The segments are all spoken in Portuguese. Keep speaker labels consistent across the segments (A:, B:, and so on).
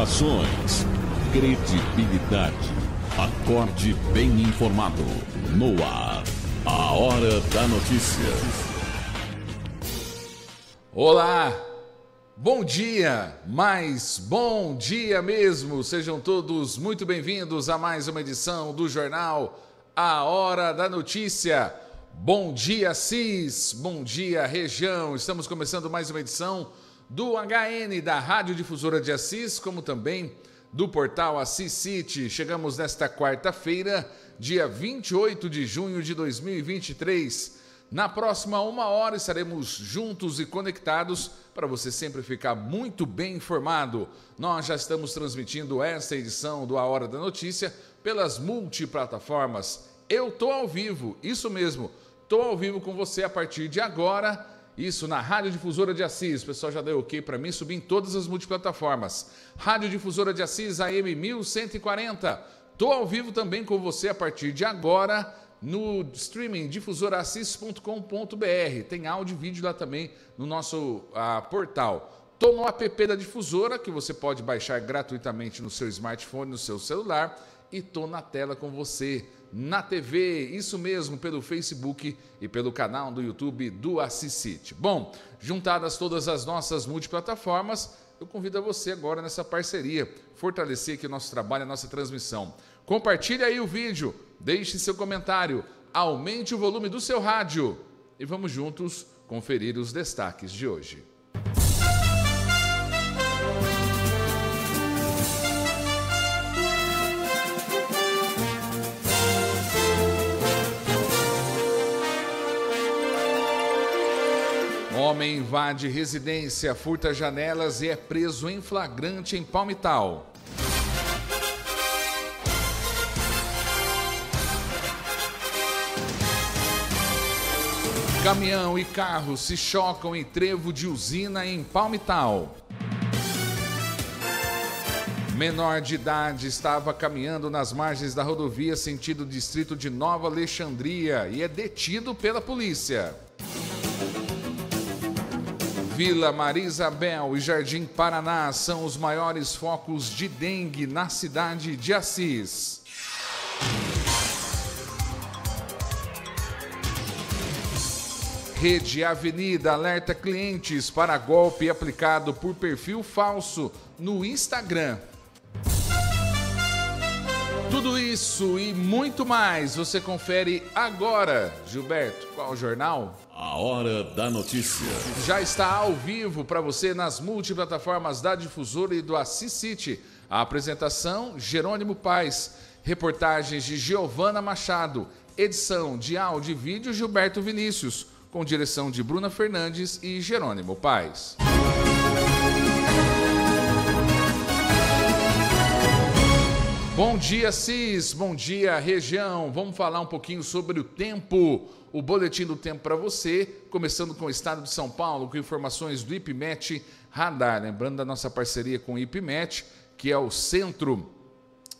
A: Informações, credibilidade. Acorde bem informado. No
B: ar, a hora da notícia. Olá, bom dia, mas bom dia mesmo. Sejam todos muito bem-vindos a mais uma edição do jornal A Hora da Notícia. Bom dia, Cis. Bom dia, região. Estamos começando mais uma edição do HN da Rádio Difusora de Assis, como também do portal Assis City. Chegamos nesta quarta-feira, dia 28 de junho de 2023. Na próxima uma hora estaremos juntos e conectados para você sempre ficar muito bem informado. Nós já estamos transmitindo esta edição do A Hora da Notícia pelas multiplataformas. Eu tô ao vivo, isso mesmo, tô ao vivo com você a partir de agora isso, na Rádio Difusora de Assis. O pessoal já deu ok para mim, subir em todas as multiplataformas. Rádio Difusora de Assis, AM 1140. Tô ao vivo também com você a partir de agora no streaming difusoraassis.com.br. Tem áudio e vídeo lá também no nosso a ah, portal. Tô no app da Difusora, que você pode baixar gratuitamente no seu smartphone, no seu celular. E tô na tela com você na TV, isso mesmo, pelo Facebook e pelo canal do YouTube do Assisite. Bom, juntadas todas as nossas multiplataformas, eu convido a você agora nessa parceria, fortalecer aqui o nosso trabalho, a nossa transmissão. Compartilhe aí o vídeo, deixe seu comentário, aumente o volume do seu rádio e vamos juntos conferir os destaques de hoje. Homem invade residência, furta janelas e é preso em flagrante em Palmital. Caminhão e carro se chocam em trevo de usina em Palmital. Menor de idade estava caminhando nas margens da rodovia sentido distrito de Nova Alexandria e é detido pela polícia. Vila Maria Isabel e Jardim Paraná são os maiores focos de dengue na cidade de Assis. Rede Avenida alerta clientes para golpe aplicado por perfil falso no Instagram. Tudo isso e muito mais você confere agora. Gilberto, qual jornal? A hora da notícia. Já está ao vivo para você nas multiplataformas da Difusora e do Assis City. A apresentação: Jerônimo Paz. Reportagens de Giovana Machado. Edição de áudio e vídeo: Gilberto Vinícius. Com direção de Bruna Fernandes e Jerônimo Paz. Música Bom dia, Cis. Bom dia, região. Vamos falar um pouquinho sobre o tempo. O boletim do tempo para você, começando com o estado de São Paulo, com informações do IPMET Radar. Lembrando da nossa parceria com o IPMET, que é o Centro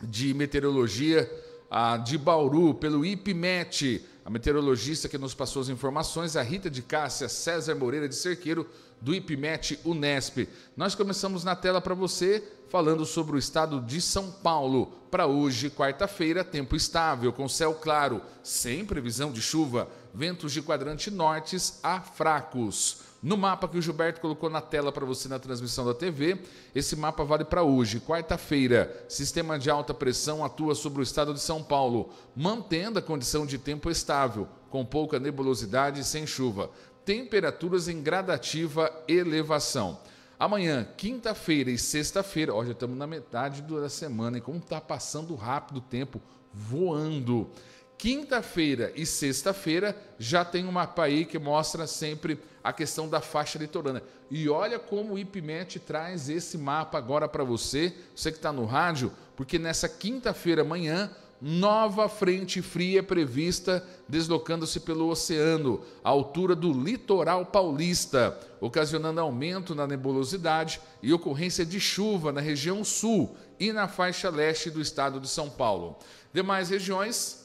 B: de Meteorologia ah, de Bauru, pelo IPMET. A meteorologista que nos passou as informações, é a Rita de Cássia César Moreira de Cerqueiro, do IPMET Unesp. Nós começamos na tela para você falando sobre o estado de São Paulo. Para hoje, quarta-feira, tempo estável, com céu claro, sem previsão de chuva, ventos de quadrante nortes a fracos. No mapa que o Gilberto colocou na tela para você na transmissão da TV, esse mapa vale para hoje, quarta-feira. Sistema de alta pressão atua sobre o estado de São Paulo, mantendo a condição de tempo estável, com pouca nebulosidade e sem chuva temperaturas em gradativa elevação. Amanhã, quinta-feira e sexta-feira, ó, já estamos na metade da semana e como está passando rápido o tempo, voando. Quinta-feira e sexta-feira já tem um mapa aí que mostra sempre a questão da faixa litorânea. E olha como o IPMET traz esse mapa agora para você, você que está no rádio, porque nessa quinta-feira amanhã nova frente fria é prevista deslocando-se pelo oceano, à altura do litoral paulista, ocasionando aumento na nebulosidade e ocorrência de chuva na região sul e na faixa leste do estado de São Paulo. Demais regiões,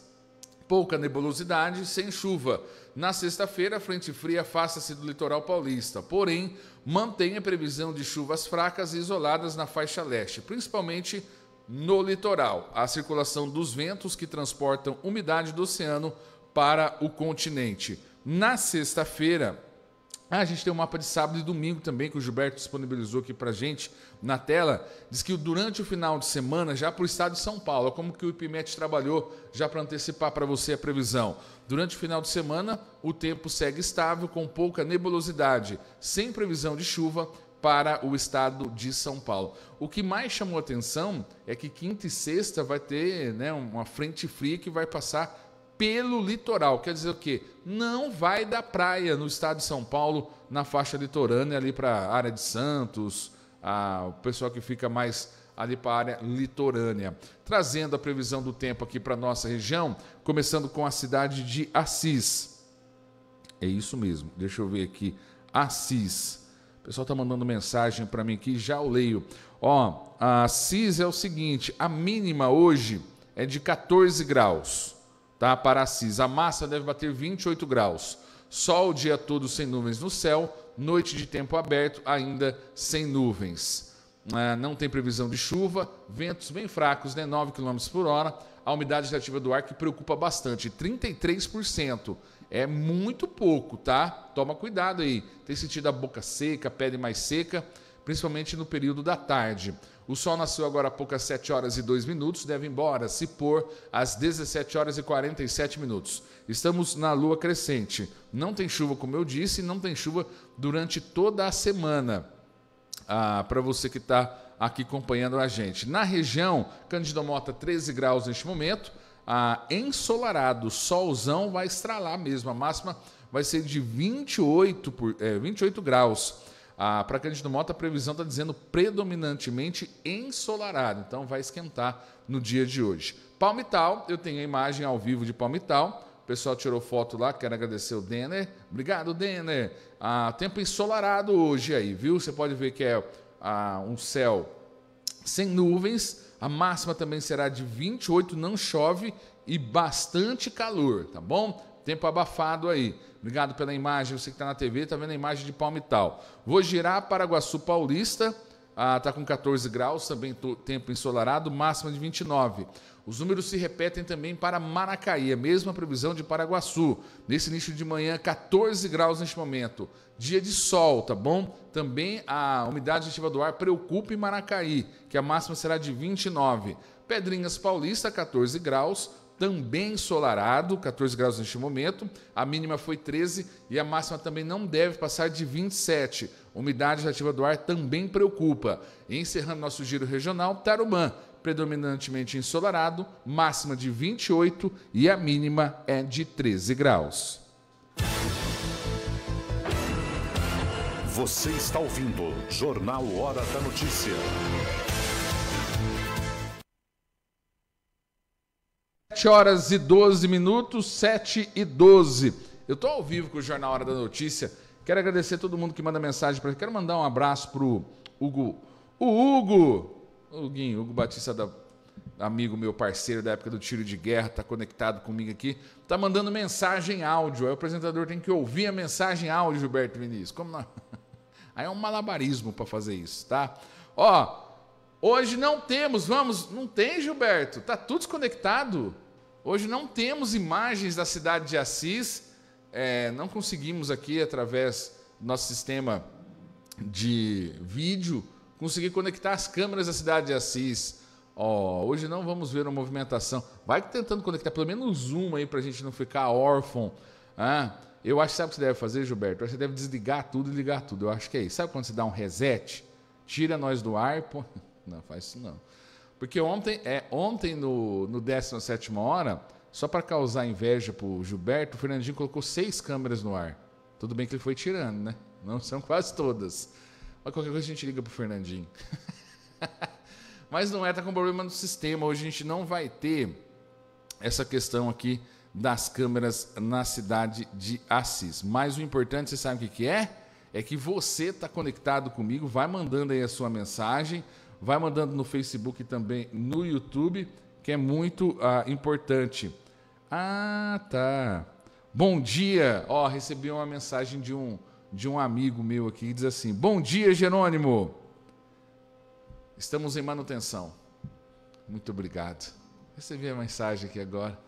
B: pouca nebulosidade, sem chuva. Na sexta-feira, a frente fria afasta-se do litoral paulista, porém, mantém a previsão de chuvas fracas e isoladas na faixa leste, principalmente no litoral, a circulação dos ventos que transportam umidade do oceano para o continente. Na sexta-feira, a gente tem um mapa de sábado e domingo também que o Gilberto disponibilizou aqui para gente na tela. Diz que durante o final de semana, já para o estado de São Paulo, é como que o IPMET trabalhou já para antecipar para você a previsão. Durante o final de semana, o tempo segue estável, com pouca nebulosidade, sem previsão de chuva para o estado de São Paulo. O que mais chamou atenção é que quinta e sexta vai ter né, uma frente fria que vai passar pelo litoral. Quer dizer o quê? Não vai da praia no estado de São Paulo, na faixa litorânea, ali para a área de Santos, a, o pessoal que fica mais ali para a área litorânea. Trazendo a previsão do tempo aqui para a nossa região, começando com a cidade de Assis. É isso mesmo, deixa eu ver aqui. Assis pessoal está mandando mensagem para mim que já eu leio. Ó, a CIS é o seguinte: a mínima hoje é de 14 graus, tá? Para a CIS. A máxima deve bater 28 graus. Sol o dia todo sem nuvens no céu, noite de tempo aberto, ainda sem nuvens. Ah, não tem previsão de chuva, ventos bem fracos, né? 9 km por hora. A umidade relativa do ar que preocupa bastante, 33%. É muito pouco, tá? Toma cuidado aí. Tem sentido a boca seca, a pele mais seca, principalmente no período da tarde. O sol nasceu agora há poucas 7 horas e 2 minutos, deve ir embora, se pôr às 17 horas e 47 minutos. Estamos na lua crescente. Não tem chuva, como eu disse, não tem chuva durante toda a semana. Ah, Para você que está aqui acompanhando a gente. Na região, Cândido Mota, 13 graus neste momento ah, ensolarado, solzão vai estralar mesmo. A máxima vai ser de 28, por, é, 28 graus. Ah, Para Cândido Mota, a previsão está dizendo predominantemente ensolarado, então vai esquentar no dia de hoje. Palmital, eu tenho a imagem ao vivo de Palmital. O pessoal tirou foto lá, quero agradecer o Denner. Obrigado, Denner. Ah, tempo ensolarado hoje aí, viu? Você pode ver que é ah, um céu sem nuvens, a máxima também será de 28, não chove e bastante calor, tá bom? Tempo abafado aí. Obrigado pela imagem, você que está na TV, está vendo a imagem de Palmital. Vou girar para Paraguaçu Paulista, está ah, tá com 14 graus, também tempo ensolarado, máxima de 29. Os números se repetem também para Maracaí, a mesma previsão de Paraguaçu. Nesse início de manhã, 14 graus neste momento. Dia de sol, tá bom? Também a umidade relativa do ar preocupa em Maracaí, que a máxima será de 29. Pedrinhas Paulista, 14 graus. Também ensolarado, 14 graus neste momento. A mínima foi 13 e a máxima também não deve passar de 27. Umidade relativa do ar também preocupa. encerrando nosso giro regional, Tarumã predominantemente ensolarado, máxima de 28 e a mínima é de 13 graus. Você está ouvindo Jornal Hora da Notícia. Sete horas e 12 minutos, 7 e 12. Eu estou ao vivo com o Jornal Hora da Notícia. Quero agradecer a todo mundo que manda mensagem para Quero mandar um abraço pro Hugo. O Hugo, o Guinho, Hugo Batista da amigo meu parceiro da época do tiro de guerra, está conectado comigo aqui, está mandando mensagem áudio. Aí o apresentador tem que ouvir a mensagem áudio, Gilberto Vinícius. Como não? Aí é um malabarismo para fazer isso, tá? Ó, hoje não temos, vamos, não tem, Gilberto, tá tudo desconectado. Hoje não temos imagens da cidade de Assis, é, não conseguimos aqui através do nosso sistema de vídeo Consegui conectar as câmeras da cidade de Assis. Ó, oh, hoje não vamos ver uma movimentação. Vai tentando conectar pelo menos uma aí pra gente não ficar órfão. Ah, eu acho que sabe o que você deve fazer, Gilberto? Acho que você deve desligar tudo e ligar tudo. Eu acho que é isso. Sabe quando você dá um reset? Tira nós do ar, pô. Não, faz isso não. Porque ontem, é, ontem no, no 17 hora, só para causar inveja pro Gilberto, o Fernandinho colocou seis câmeras no ar. Tudo bem que ele foi tirando, né? Não são quase todas. Mas qualquer coisa a gente liga pro Fernandinho. Mas não é, tá com problema no sistema. Hoje a gente não vai ter essa questão aqui das câmeras na cidade de Assis. Mas o importante, você sabe o que, que é? É que você está conectado comigo, vai mandando aí a sua mensagem, vai mandando no Facebook e também no YouTube, que é muito uh, importante. Ah, tá. Bom dia! Ó, recebi uma mensagem de um de um amigo meu aqui que diz assim: Bom dia, Jerônimo. Estamos em manutenção. Muito obrigado. Recebi a mensagem aqui agora.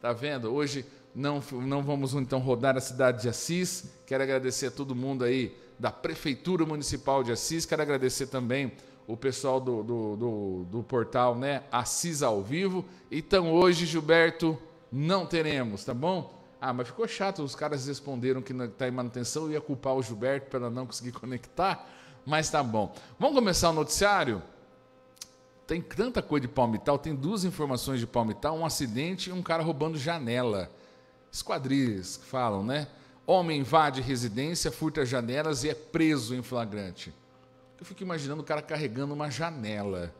B: Tá vendo? Hoje não, não vamos então rodar a cidade de Assis. Quero agradecer a todo mundo aí da Prefeitura Municipal de Assis. Quero agradecer também o pessoal do, do, do, do portal né? Assis ao Vivo. Então hoje, Gilberto, não teremos, tá bom? Ah, mas ficou chato, os caras responderam que está em manutenção, eu ia culpar o Gilberto pela não conseguir conectar, mas tá bom. Vamos começar o noticiário? Tem tanta coisa de palmital, tem duas informações de palmital, um acidente e um cara roubando janela. Esquadrilhas que falam, né? Homem invade residência, furta janelas e é preso em flagrante. Eu fico imaginando o cara carregando uma janela.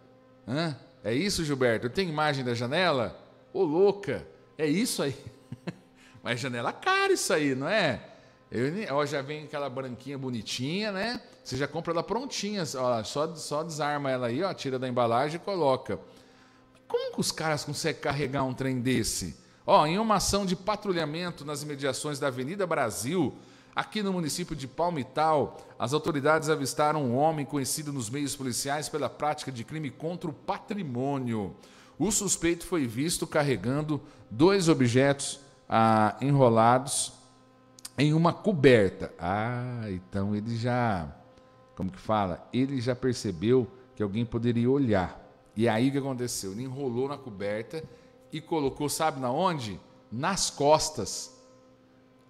B: Hã? É isso, Gilberto? Tem imagem da janela? Ô, louca! É isso aí. Mas janela cara isso aí, não é? Eu, ó, já vem aquela branquinha bonitinha, né? Você já compra ela prontinha, ó, só, só desarma ela aí, ó, tira da embalagem e coloca. Como que os caras conseguem carregar um trem desse? Ó, em uma ação de patrulhamento nas imediações da Avenida Brasil, aqui no município de Palmital, as autoridades avistaram um homem conhecido nos meios policiais pela prática de crime contra o patrimônio. O suspeito foi visto carregando dois objetos ah, enrolados em uma coberta. Ah, então ele já, como que fala? Ele já percebeu que alguém poderia olhar. E aí o que aconteceu? Ele enrolou na coberta e colocou, sabe na onde? Nas costas.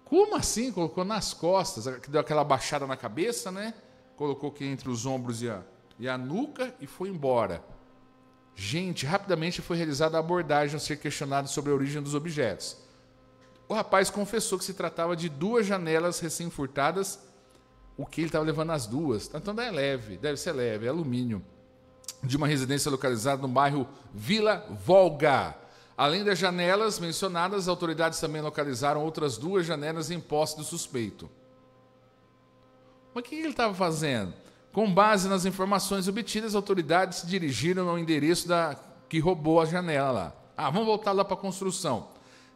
B: Como assim? Colocou nas costas, deu aquela baixada na cabeça, né? Colocou aqui entre os ombros e a, e a nuca e foi embora. Gente, rapidamente foi realizada a abordagem a ser questionado sobre a origem dos objetos o rapaz confessou que se tratava de duas janelas recém-furtadas, o que ele estava levando as duas. Então é leve, deve ser leve, é alumínio. De uma residência localizada no bairro Vila Volga. Além das janelas mencionadas, as autoridades também localizaram outras duas janelas em posse do suspeito. Mas o que ele estava fazendo? Com base nas informações obtidas, as autoridades se dirigiram ao endereço da que roubou a janela lá. Ah, vamos voltar lá para a construção.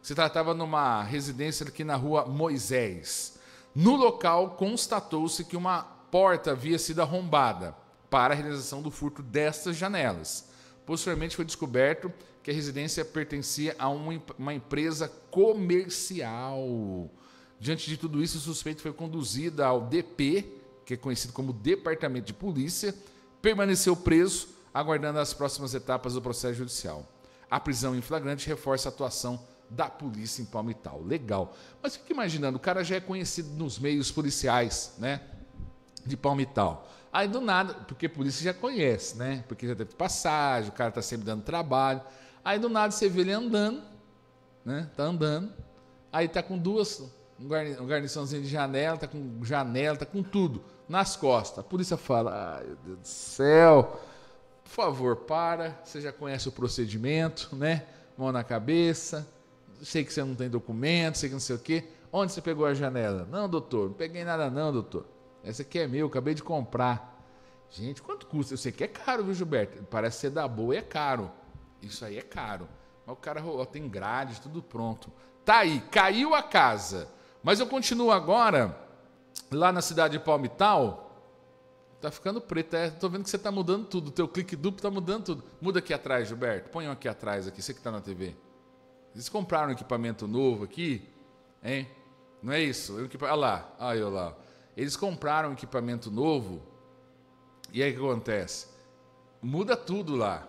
B: Se tratava numa residência aqui na rua Moisés. No local, constatou-se que uma porta havia sido arrombada para a realização do furto destas janelas. Posteriormente, foi descoberto que a residência pertencia a uma empresa comercial. Diante de tudo isso, o suspeito foi conduzido ao DP, que é conhecido como Departamento de Polícia, permaneceu preso, aguardando as próximas etapas do processo judicial. A prisão em flagrante reforça a atuação da polícia em Palmital. Legal. Mas fica imaginando, o cara já é conhecido nos meios policiais, né? De Palmital. Aí do nada, porque a polícia já conhece, né? Porque já teve passagem, o cara tá sempre dando trabalho. Aí do nada você vê ele andando, né? Tá andando. Aí tá com duas, um, um garniçãozinho de janela, tá com janela, tá com tudo nas costas. A polícia fala: ai meu Deus do céu, por favor, para. Você já conhece o procedimento, né? Mão na cabeça, sei que você não tem documento, sei que não sei o quê. Onde você pegou a janela? Não, doutor, não peguei nada não, doutor. Essa aqui é meu, acabei de comprar. Gente, quanto custa? Eu sei que é caro, viu, Gilberto? Parece ser da boa e é caro. Isso aí é caro. Mas o cara ó, tem grades, tudo pronto. Tá aí, caiu a casa. Mas eu continuo agora, lá na cidade de Palmital. Tá ficando preto, é, tô vendo que você tá mudando tudo. O teu clique duplo tá mudando tudo. Muda aqui atrás, Gilberto. Põe um aqui atrás, aqui, você que tá na TV. Eles compraram um equipamento novo aqui? Hein? Não é isso? Olha lá, olha lá. Eles compraram um equipamento novo. E aí o que acontece? Muda tudo lá.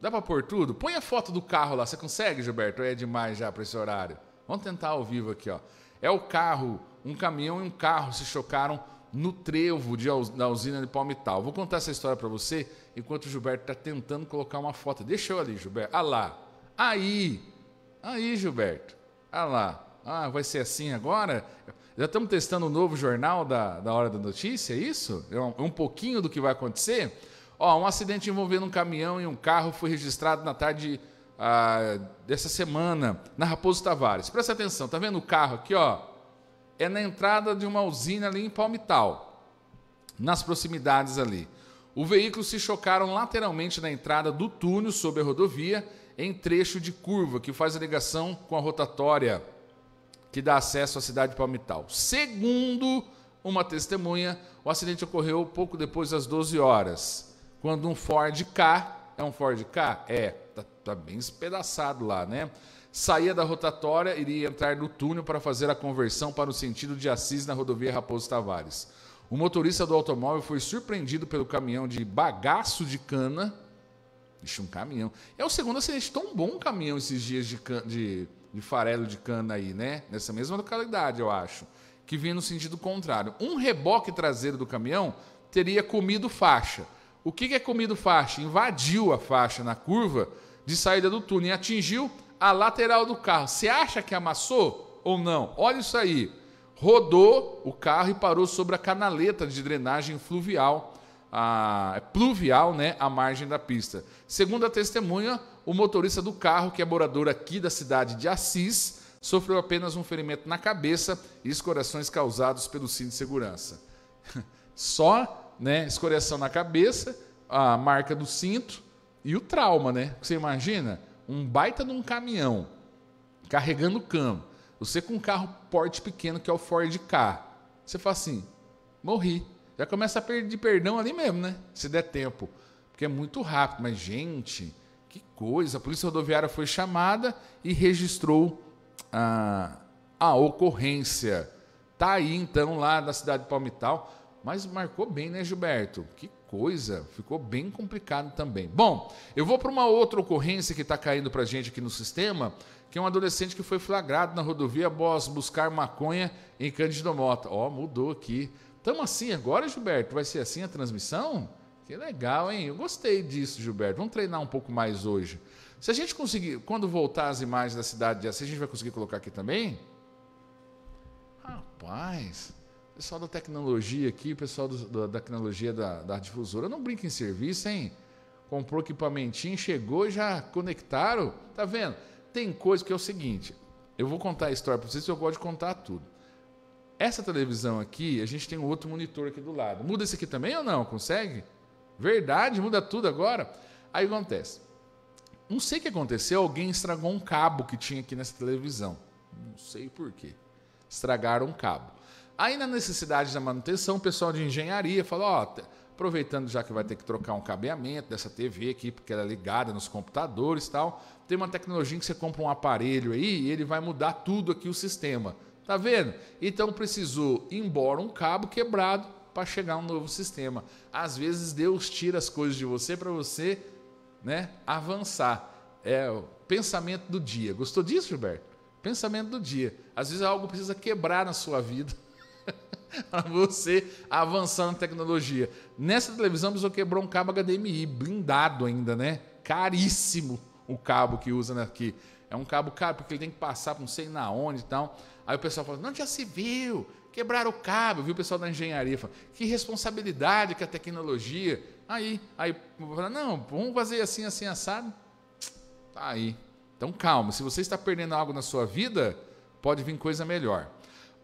B: Dá para pôr tudo? Põe a foto do carro lá. Você consegue, Gilberto? É demais já para esse horário. Vamos tentar ao vivo aqui, ó. É o carro, um caminhão e um carro se chocaram no trevo de, da usina de Palmital. Vou contar essa história para você enquanto o Gilberto está tentando colocar uma foto. Deixa eu ali, Gilberto. Ah lá. Aí, Aí, Gilberto, ah lá, ah, vai ser assim agora? Já estamos testando o um novo jornal da, da Hora da Notícia, é isso? É um, é um pouquinho do que vai acontecer? Ó, um acidente envolvendo um caminhão e um carro foi registrado na tarde ah, dessa semana, na Raposo Tavares. Presta atenção, tá vendo o carro aqui, ó? É na entrada de uma usina ali em Palmital, nas proximidades ali. O veículo se chocaram lateralmente na entrada do túnel sob a rodovia em trecho de curva, que faz a ligação com a rotatória que dá acesso à cidade de Palmital. Segundo uma testemunha, o acidente ocorreu pouco depois das 12 horas, quando um Ford K, é um Ford K? É, tá, tá bem espedaçado lá, né? Saía da rotatória, iria entrar no túnel para fazer a conversão para o sentido de Assis na rodovia Raposo Tavares. O motorista do automóvel foi surpreendido pelo caminhão de bagaço de cana Vixe, um caminhão. É o segundo acidente tão bom um caminhão esses dias de, can... de, de farelo de cana aí, né? Nessa mesma localidade, eu acho. Que vinha no sentido contrário. Um reboque traseiro do caminhão teria comido faixa. O que, que é comido faixa? Invadiu a faixa na curva de saída do túnel e atingiu a lateral do carro. Você acha que amassou ou não? Olha isso aí. Rodou o carro e parou sobre a canaleta de drenagem fluvial a, é pluvial, né, à margem da pista. Segundo a testemunha, o motorista do carro, que é morador aqui da cidade de Assis, sofreu apenas um ferimento na cabeça e escorações causados pelo cinto de segurança. Só, né, escoriação na cabeça, a marca do cinto e o trauma, né? Você imagina? Um baita de um caminhão carregando cano. Você com um carro porte pequeno, que é o Ford K. Você fala assim, morri. Já começa a pedir perdão ali mesmo, né? Se der tempo. Porque é muito rápido. Mas, gente, que coisa. A Polícia Rodoviária foi chamada e registrou a, a ocorrência. Tá aí, então, lá da cidade de Palmital. Mas marcou bem, né, Gilberto? Que coisa, ficou bem complicado também. Bom, eu vou para uma outra ocorrência que está caindo para gente aqui no sistema, que é um adolescente que foi flagrado na rodovia após buscar maconha em Cândido Mota. Ó, oh, mudou aqui Estamos assim agora, Gilberto? Vai ser assim a transmissão? Que legal, hein? Eu gostei disso, Gilberto. Vamos treinar um pouco mais hoje. Se a gente conseguir, quando voltar as imagens da cidade de Assis, a gente vai conseguir colocar aqui também? Rapaz, pessoal da tecnologia aqui, pessoal do, do, da tecnologia da, da difusora, não brinca em serviço, hein? Comprou equipamentinho, chegou já conectaram. Tá vendo? Tem coisa que é o seguinte, eu vou contar a história para vocês, eu gosto de contar tudo. Essa televisão aqui, a gente tem um outro monitor aqui do lado. Muda esse aqui também ou não? Consegue? Verdade, muda tudo agora. Aí acontece. Não sei o que aconteceu, alguém estragou um cabo que tinha aqui nessa televisão. Não sei porquê. Estragaram um cabo. Aí, na necessidade da manutenção, o pessoal de engenharia falou: ó, aproveitando já que vai ter que trocar um cabeamento dessa TV aqui, porque ela é ligada nos computadores e tal, tem uma tecnologia que você compra um aparelho aí e ele vai mudar tudo aqui o sistema. Tá vendo? Então precisou ir embora um cabo quebrado para chegar um novo sistema. Às vezes Deus tira as coisas de você para você, né, avançar. É o pensamento do dia. Gostou disso, Gilberto? Pensamento do dia. Às vezes algo precisa quebrar na sua vida para você avançar na tecnologia. Nessa televisão precisou quebrar um cabo HDMI blindado ainda, né? Caríssimo o cabo que usa né, aqui. É um cabo caro porque ele tem que passar, não sei na onde e tal. Aí o pessoal fala, não tinha civil, quebraram o cabo, viu o pessoal da engenharia, fala, que responsabilidade que a tecnologia. Aí, aí, não, vamos fazer assim, assim, assado. Tá aí. Então calma, se você está perdendo algo na sua vida, pode vir coisa melhor.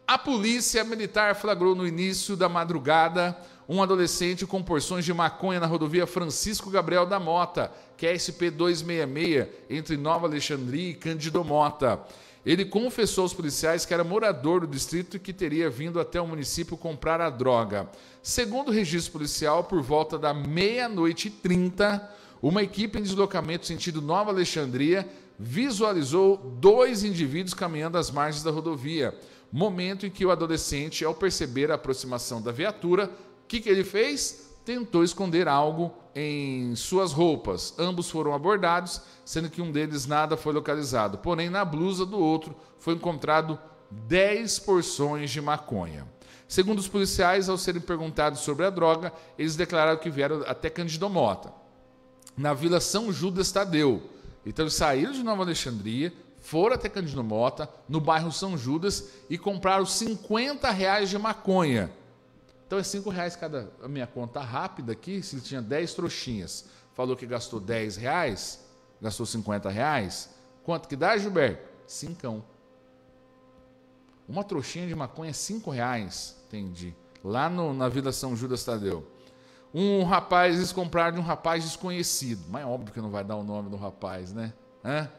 B: A polícia militar flagrou no início da madrugada um adolescente com porções de maconha na rodovia Francisco Gabriel da Mota, que é SP 266, entre Nova Alexandria e Cândido Mota. Ele confessou aos policiais que era morador do distrito e que teria vindo até o município comprar a droga. Segundo o registro policial, por volta da meia-noite e trinta, uma equipe em deslocamento sentido Nova Alexandria visualizou dois indivíduos caminhando às margens da rodovia. Momento em que o adolescente, ao perceber a aproximação da viatura, o que, que ele fez? tentou esconder algo em suas roupas. Ambos foram abordados, sendo que um deles nada foi localizado. Porém, na blusa do outro foi encontrado 10 porções de maconha. Segundo os policiais, ao serem perguntados sobre a droga, eles declararam que vieram até Candidomota, na vila São Judas Tadeu. Então eles saíram de Nova Alexandria, foram até Candidomota, no bairro São Judas, e compraram 50 reais de maconha então é 5 reais cada. A minha conta rápida aqui, se ele tinha 10 trouxinhas, falou que gastou 10 reais, gastou 50 reais, quanto que dá, Gilberto? Cincão. Uma trouxinha de maconha é 5 reais, entendi. Lá no, na Vila São Judas Tadeu. Um rapaz, eles compraram de um rapaz desconhecido. Mas é óbvio que não vai dar o nome do rapaz, né? Hã?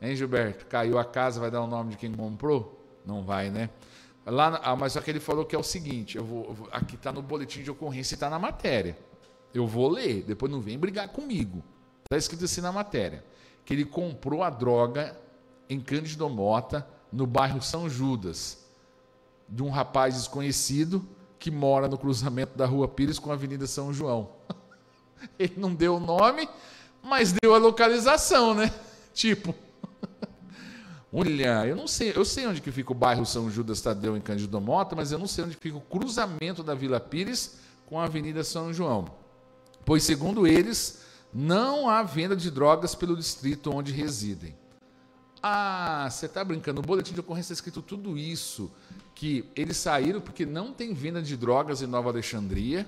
B: Hein, Gilberto? Caiu a casa, vai dar o nome de quem comprou? Não vai, né? Lá, ah, mas só que ele falou que é o seguinte: eu vou, aqui está no boletim de ocorrência e está na matéria. Eu vou ler, depois não vem brigar comigo. Está escrito assim na matéria: que ele comprou a droga em Cândido Mota, no bairro São Judas, de um rapaz desconhecido que mora no cruzamento da Rua Pires com a Avenida São João. Ele não deu o nome, mas deu a localização, né? Tipo, Olha, eu não sei, eu sei onde que fica o bairro São Judas Tadeu em Cândido Mota, mas eu não sei onde fica o cruzamento da Vila Pires com a Avenida São João. Pois segundo eles, não há venda de drogas pelo distrito onde residem. Ah, você está brincando. No boletim de ocorrência está escrito tudo isso. Que eles saíram porque não tem venda de drogas em Nova Alexandria.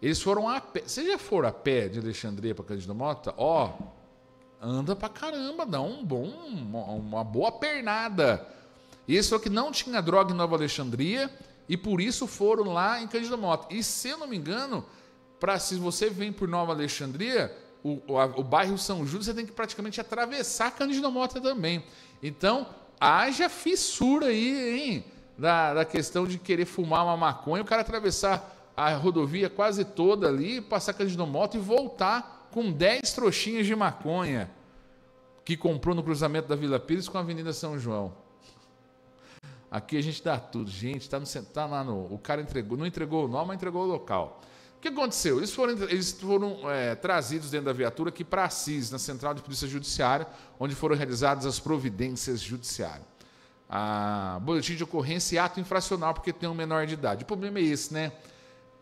B: Eles foram a pé. Você já foram a pé de Alexandria para Cândido Mota? Ó, oh, anda pra caramba, dá um bom, uma boa pernada. Eles foi é que não tinha droga em Nova Alexandria e por isso foram lá em Cândido Mota. E se eu não me engano, para se você vem por Nova Alexandria, o, o, o, bairro São Júlio, você tem que praticamente atravessar Cândido Mota também. Então, haja fissura aí, hein? Da, da questão de querer fumar uma maconha, o cara atravessar a rodovia quase toda ali, passar Cândido Mota e voltar com 10 trouxinhas de maconha que comprou no cruzamento da Vila Pires com a Avenida São João. Aqui a gente dá tudo, gente. Tá, no, tá lá no. O cara entregou, não entregou o nome, mas entregou o local. O que aconteceu? Eles foram, eles foram é, trazidos dentro da viatura aqui para Assis, na Central de Polícia Judiciária, onde foram realizadas as providências judiciárias. A ah, boletim de ocorrência e ato infracional, porque tem um menor de idade. O problema é esse, né?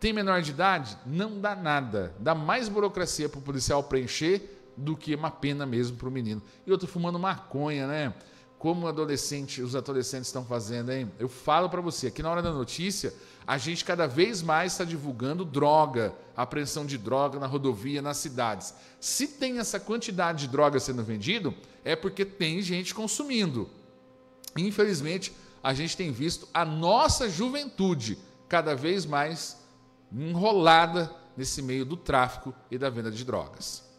B: Tem menor de idade? Não dá nada. Dá mais burocracia para o policial preencher do que uma pena mesmo para o menino. E outro fumando maconha, né? Como adolescente, os adolescentes estão fazendo, hein? Eu falo para você, aqui na hora da notícia, a gente cada vez mais está divulgando droga, apreensão de droga na rodovia, nas cidades. Se tem essa quantidade de droga sendo vendido, é porque tem gente consumindo. Infelizmente, a gente tem visto a nossa juventude cada vez mais enrolada nesse meio do tráfico e da venda de drogas.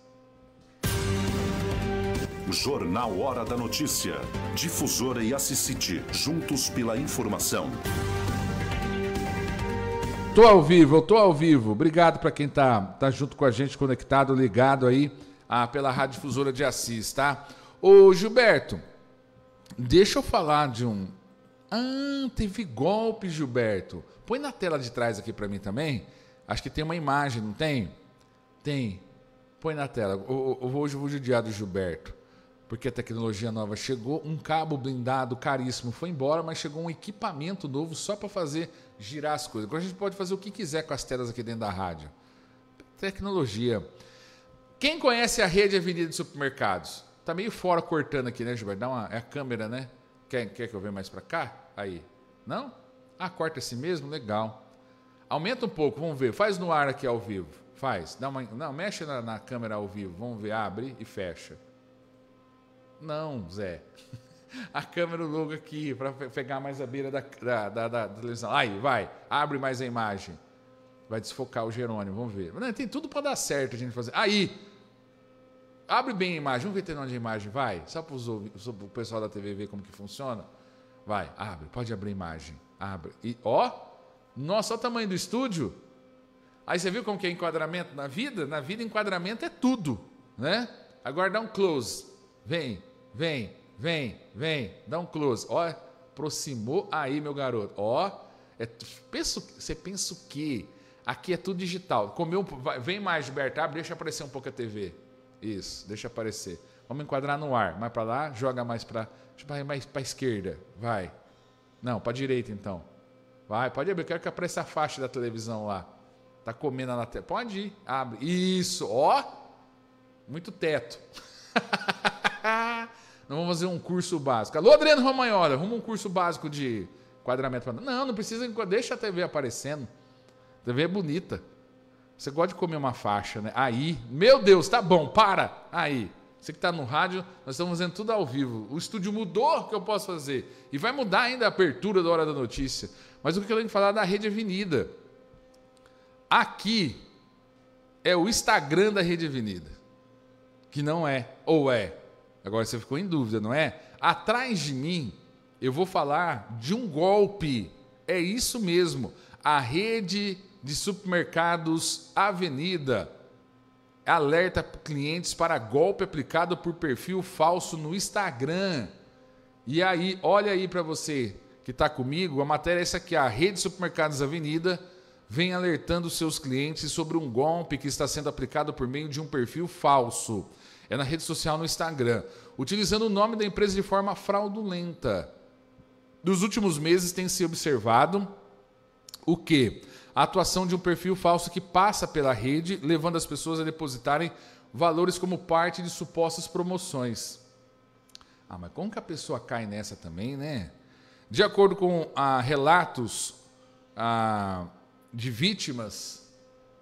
A: Jornal Hora da Notícia. Difusora e Assisite, juntos pela
B: informação. Tô ao vivo, eu tô ao vivo. Obrigado para quem tá, tá junto com a gente, conectado, ligado aí ah, pela Rádio Difusora de Assis, tá? Ô Gilberto, deixa eu falar de um. Ah, teve golpe, Gilberto. Põe na tela de trás aqui para mim também. Acho que tem uma imagem, não tem? Tem. Põe na tela. Hoje eu vou judiar do Gilberto. Porque a tecnologia nova chegou, um cabo blindado caríssimo foi embora, mas chegou um equipamento novo só para fazer girar as coisas. Agora a gente pode fazer o que quiser com as telas aqui dentro da rádio. Tecnologia. Quem conhece a rede Avenida de Supermercados? Tá meio fora cortando aqui, né, Gilberto? Dá uma, é a câmera, né? Quer, quer que eu venha mais para cá? Aí. Não? Ah, corta esse mesmo? Legal. Aumenta um pouco, vamos ver. Faz no ar aqui ao vivo. Faz. Dá uma, não, mexe na, na câmera ao vivo. Vamos ver. Abre e fecha. Não, Zé. A câmera logo aqui, para pegar mais a beira da, da, da, da, televisão. Aí, vai. Abre mais a imagem. Vai desfocar o Jerônimo, vamos ver. Não, tem tudo para dar certo a gente fazer. Aí! Abre bem a imagem. Vamos ver ter onde a imagem vai. Só para o pessoal da TV ver como que funciona. Vai, abre. Pode abrir a imagem abre. E ó, nossa, o tamanho do estúdio. Aí você viu como que é enquadramento na vida? Na vida, enquadramento é tudo, né? Agora dá um close. Vem, vem, vem, vem. Dá um close. Ó, aproximou. Aí, meu garoto. Ó, é, penso, você pensa o quê? Aqui é tudo digital. Comeu, vai, vem mais, Gilberto. Abre, deixa aparecer um pouco a TV. Isso, deixa aparecer. Vamos enquadrar no ar. Mais para lá, joga mais para mais para esquerda. Vai. Não, para direita então. Vai, pode abrir. Eu quero que apareça a faixa da televisão lá. Tá comendo a lateral. Pode ir. Abre. Isso. Ó. Muito teto. Não vamos fazer um curso básico. Alô, Adriano Romagnoli. arruma um curso básico de quadramento. Não, não precisa. Deixa a TV aparecendo. A TV é bonita. Você gosta de comer uma faixa, né? Aí, meu Deus, tá bom, para. Aí, você que está no rádio, nós estamos fazendo tudo ao vivo. O estúdio mudou, o que eu posso fazer? E vai mudar ainda a abertura da Hora da Notícia. Mas o que eu tenho que falar é da Rede Avenida. Aqui é o Instagram da Rede Avenida. Que não é, ou é. Agora você ficou em dúvida, não é? Atrás de mim, eu vou falar de um golpe. É isso mesmo. A rede de supermercados Avenida alerta clientes para golpe aplicado por perfil falso no Instagram. E aí, olha aí para você que está comigo, a matéria é essa aqui, a Rede Supermercados Avenida vem alertando seus clientes sobre um golpe que está sendo aplicado por meio de um perfil falso. É na rede social no Instagram, utilizando o nome da empresa de forma fraudulenta. Nos últimos meses tem se observado o que a atuação de um perfil falso que passa pela rede, levando as pessoas a depositarem valores como parte de supostas promoções. Ah, mas como que a pessoa cai nessa também, né? De acordo com ah, relatos ah, de vítimas,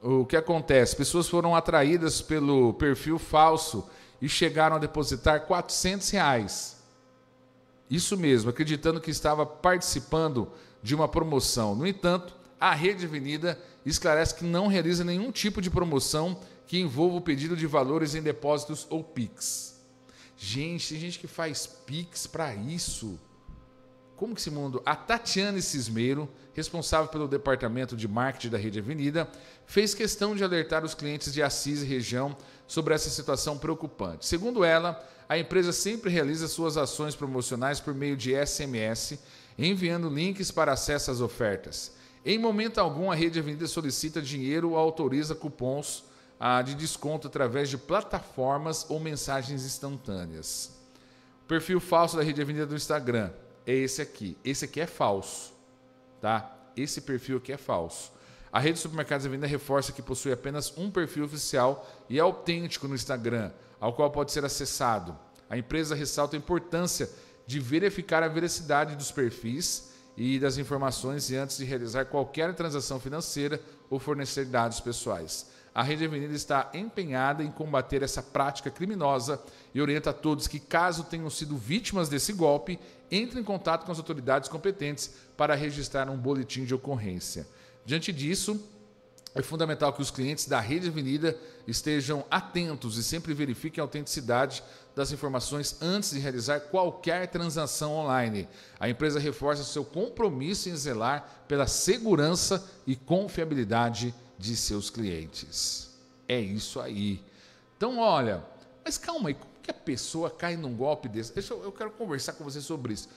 B: o que acontece? Pessoas foram atraídas pelo perfil falso e chegaram a depositar 400 reais. Isso mesmo, acreditando que estava participando de uma promoção. No entanto, a Rede Avenida esclarece que não realiza nenhum tipo de promoção que envolva o pedido de valores em depósitos ou PIX. Gente, tem gente que faz PIX para isso. Como que se mundo? A Tatiane Cismeiro, responsável pelo departamento de marketing da Rede Avenida, fez questão de alertar os clientes de Assis e região sobre essa situação preocupante. Segundo ela, a empresa sempre realiza suas ações promocionais por meio de SMS, enviando links para acesso às ofertas. Em momento algum, a Rede Avenida solicita dinheiro ou autoriza cupons ah, de desconto através de plataformas ou mensagens instantâneas. O perfil falso da Rede Avenida do Instagram é esse aqui. Esse aqui é falso, tá? Esse perfil aqui é falso. A rede de supermercados Avenida reforça que possui apenas um perfil oficial e é autêntico no Instagram, ao qual pode ser acessado. A empresa ressalta a importância de verificar a veracidade dos perfis e das informações e antes de realizar qualquer transação financeira ou fornecer dados pessoais. A Rede Avenida está empenhada em combater essa prática criminosa e orienta a todos que, caso tenham sido vítimas desse golpe, entrem em contato com as autoridades competentes para registrar um boletim de ocorrência. Diante disso, é fundamental que os clientes da Rede Avenida estejam atentos e sempre verifiquem a autenticidade das informações antes de realizar qualquer transação online. A empresa reforça seu compromisso em zelar pela segurança e confiabilidade de seus clientes. É isso aí. Então, olha, mas calma aí, como que a pessoa cai num golpe desse? Eu, eu quero conversar com você sobre isso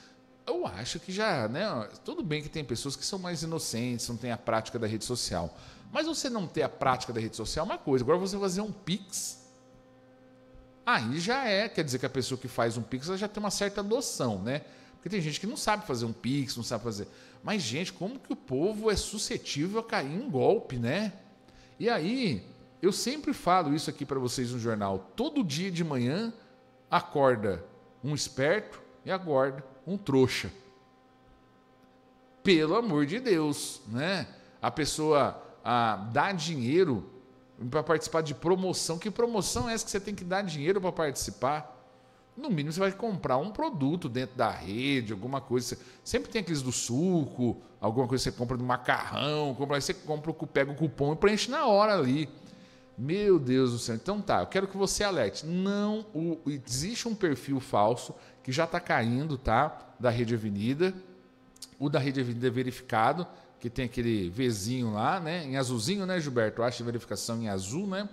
B: eu acho que já, né? Tudo bem que tem pessoas que são mais inocentes, não têm a prática da rede social. Mas você não ter a prática da rede social é uma coisa. Agora você fazer um Pix, aí já é. Quer dizer que a pessoa que faz um Pix já tem uma certa noção, né? Porque tem gente que não sabe fazer um Pix, não sabe fazer. Mas, gente, como que o povo é suscetível a cair em golpe, né? E aí, eu sempre falo isso aqui para vocês no jornal. Todo dia de manhã acorda um esperto e acorda um trouxa. Pelo amor de Deus, né? A pessoa a dar dinheiro para participar de promoção. Que promoção é essa que você tem que dar dinheiro para participar? No mínimo você vai comprar um produto dentro da rede, alguma coisa. Sempre tem aqueles do suco, alguma coisa que você compra do macarrão, compra, aí você compra, pega o cupom e preenche na hora ali. Meu Deus do céu. Então tá, eu quero que você alerte. Não, o, existe um perfil falso que já está caindo, tá? Da Rede Avenida. O da Rede Avenida é verificado que tem aquele Vzinho lá, né? Em azulzinho, né, Gilberto? Acha verificação em azul, né?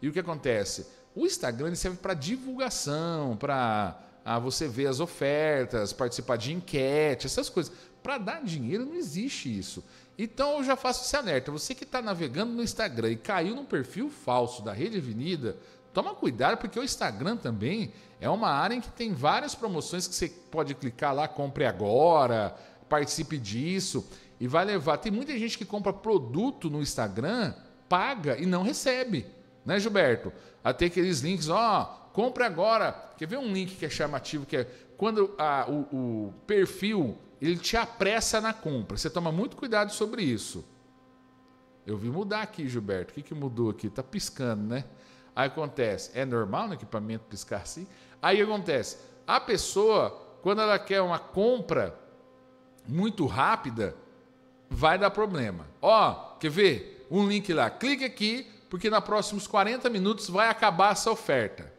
B: E o que acontece? O Instagram serve para divulgação, para ah, você ver as ofertas, participar de enquete, essas coisas. Para dar dinheiro não existe isso. Então eu já faço esse alerta. Você que está navegando no Instagram e caiu num perfil falso da Rede Avenida, toma cuidado porque o Instagram também é uma área em que tem várias promoções que você pode clicar lá, compre agora, participe disso e vai levar. Tem muita gente que compra produto no Instagram, paga e não recebe, né, Gilberto? Até aqueles links, ó, compre agora. Quer ver um link que é chamativo, que é quando a, o, o perfil ele te apressa na compra. Você toma muito cuidado sobre isso. Eu vi mudar aqui, Gilberto. O que, que mudou aqui? Tá piscando, né? Aí acontece, é normal no equipamento piscar assim? Aí acontece, a pessoa, quando ela quer uma compra muito rápida, vai dar problema. Ó, quer ver? Um link lá. Clique aqui, porque na próximos 40 minutos vai acabar essa oferta.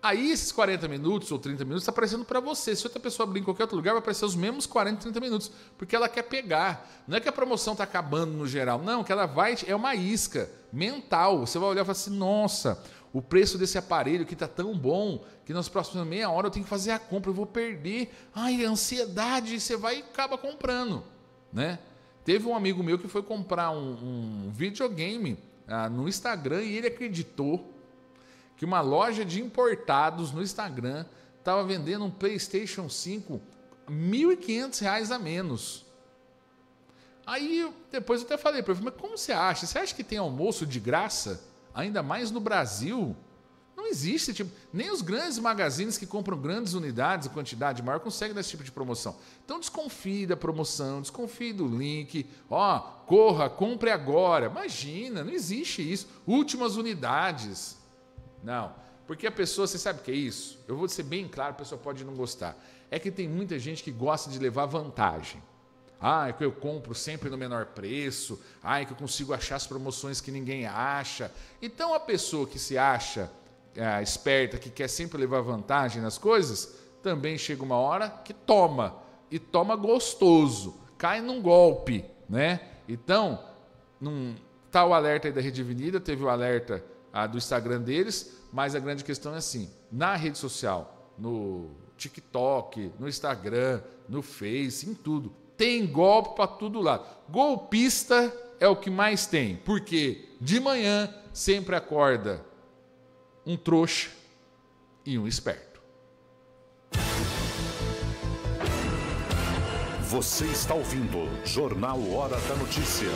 B: Aí esses 40 minutos ou 30 minutos está aparecendo para você. Se outra pessoa abrir em qualquer outro lugar, vai aparecer os mesmos 40, 30 minutos, porque ela quer pegar. Não é que a promoção está acabando no geral, não, que ela vai é uma isca mental. Você vai olhar e falar assim: "Nossa, o preço desse aparelho que está tão bom, que nas próximas meia hora eu tenho que fazer a compra, eu vou perder". Ai, é ansiedade, você vai e acaba comprando né? Teve um amigo meu que foi comprar um, um videogame ah, no Instagram e ele acreditou que uma loja de importados no Instagram estava vendendo um PlayStation 5 R$ 1.500 a menos. Aí depois eu até falei para ele, mas como você acha? Você acha que tem almoço de graça? Ainda mais no Brasil? Não existe, tipo, nem os grandes magazines que compram grandes unidades, quantidade maior, conseguem desse esse tipo de promoção. Então desconfie da promoção, desconfie do link, ó, corra, compre agora. Imagina, não existe isso. Últimas unidades. Não. Porque a pessoa, você sabe o que é isso? Eu vou ser bem claro, a pessoa pode não gostar. É que tem muita gente que gosta de levar vantagem. Ah, é que eu compro sempre no menor preço. Ah, é que eu consigo achar as promoções que ninguém acha. Então a pessoa que se acha ah, esperta, que quer sempre levar vantagem nas coisas, também chega uma hora que toma. E toma gostoso. Cai num golpe, né? Então, num, tá o alerta aí da Rede Avenida, teve o alerta ah, do Instagram deles, mas a grande questão é assim, na rede social, no TikTok, no Instagram, no Face, em tudo, tem golpe para tudo lá. Golpista é o que mais tem, porque de manhã sempre acorda um trouxa e um esperto. Você está
A: ouvindo Jornal Hora da Notícia.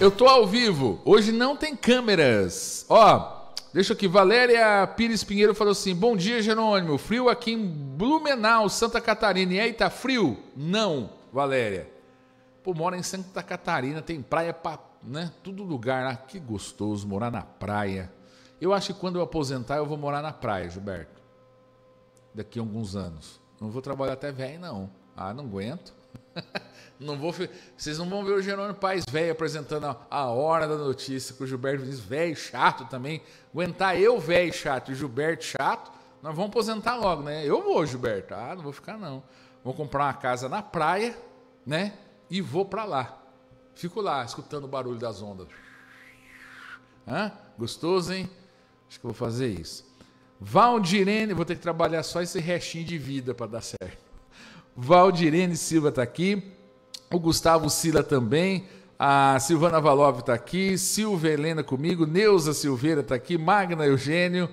B: Eu tô ao vivo. Hoje não tem câmeras. Ó, deixa aqui. Valéria Pires Pinheiro falou assim: Bom dia, Jerônimo. Frio aqui em Blumenau, Santa Catarina. E aí, tá frio? Não, Valéria. Pô, mora em Santa Catarina, tem praia pra né? Tudo lugar lá, ah, que gostoso, morar na praia. Eu acho que quando eu aposentar, eu vou morar na praia, Gilberto. Daqui a alguns anos. Não vou trabalhar até velho, não. Ah, não aguento. não vou. Vocês não vão ver o Jerônimo Paz velho apresentando a, hora da notícia com o Gilberto diz velho chato também. Aguentar eu velho chato e Gilberto chato, nós vamos aposentar logo, né? Eu vou, Gilberto. Ah, não vou ficar não. Vou comprar uma casa na praia, né? E vou para lá. Fico lá escutando o barulho das ondas. Hã? Gostoso, hein? Acho que vou fazer isso. Valdirene, vou ter que trabalhar só esse restinho de vida para dar certo. Valdirene Silva está aqui. O Gustavo Sila também. A Silvana Valov está aqui. Silvia Helena comigo. Neuza Silveira está aqui. Magna Eugênio.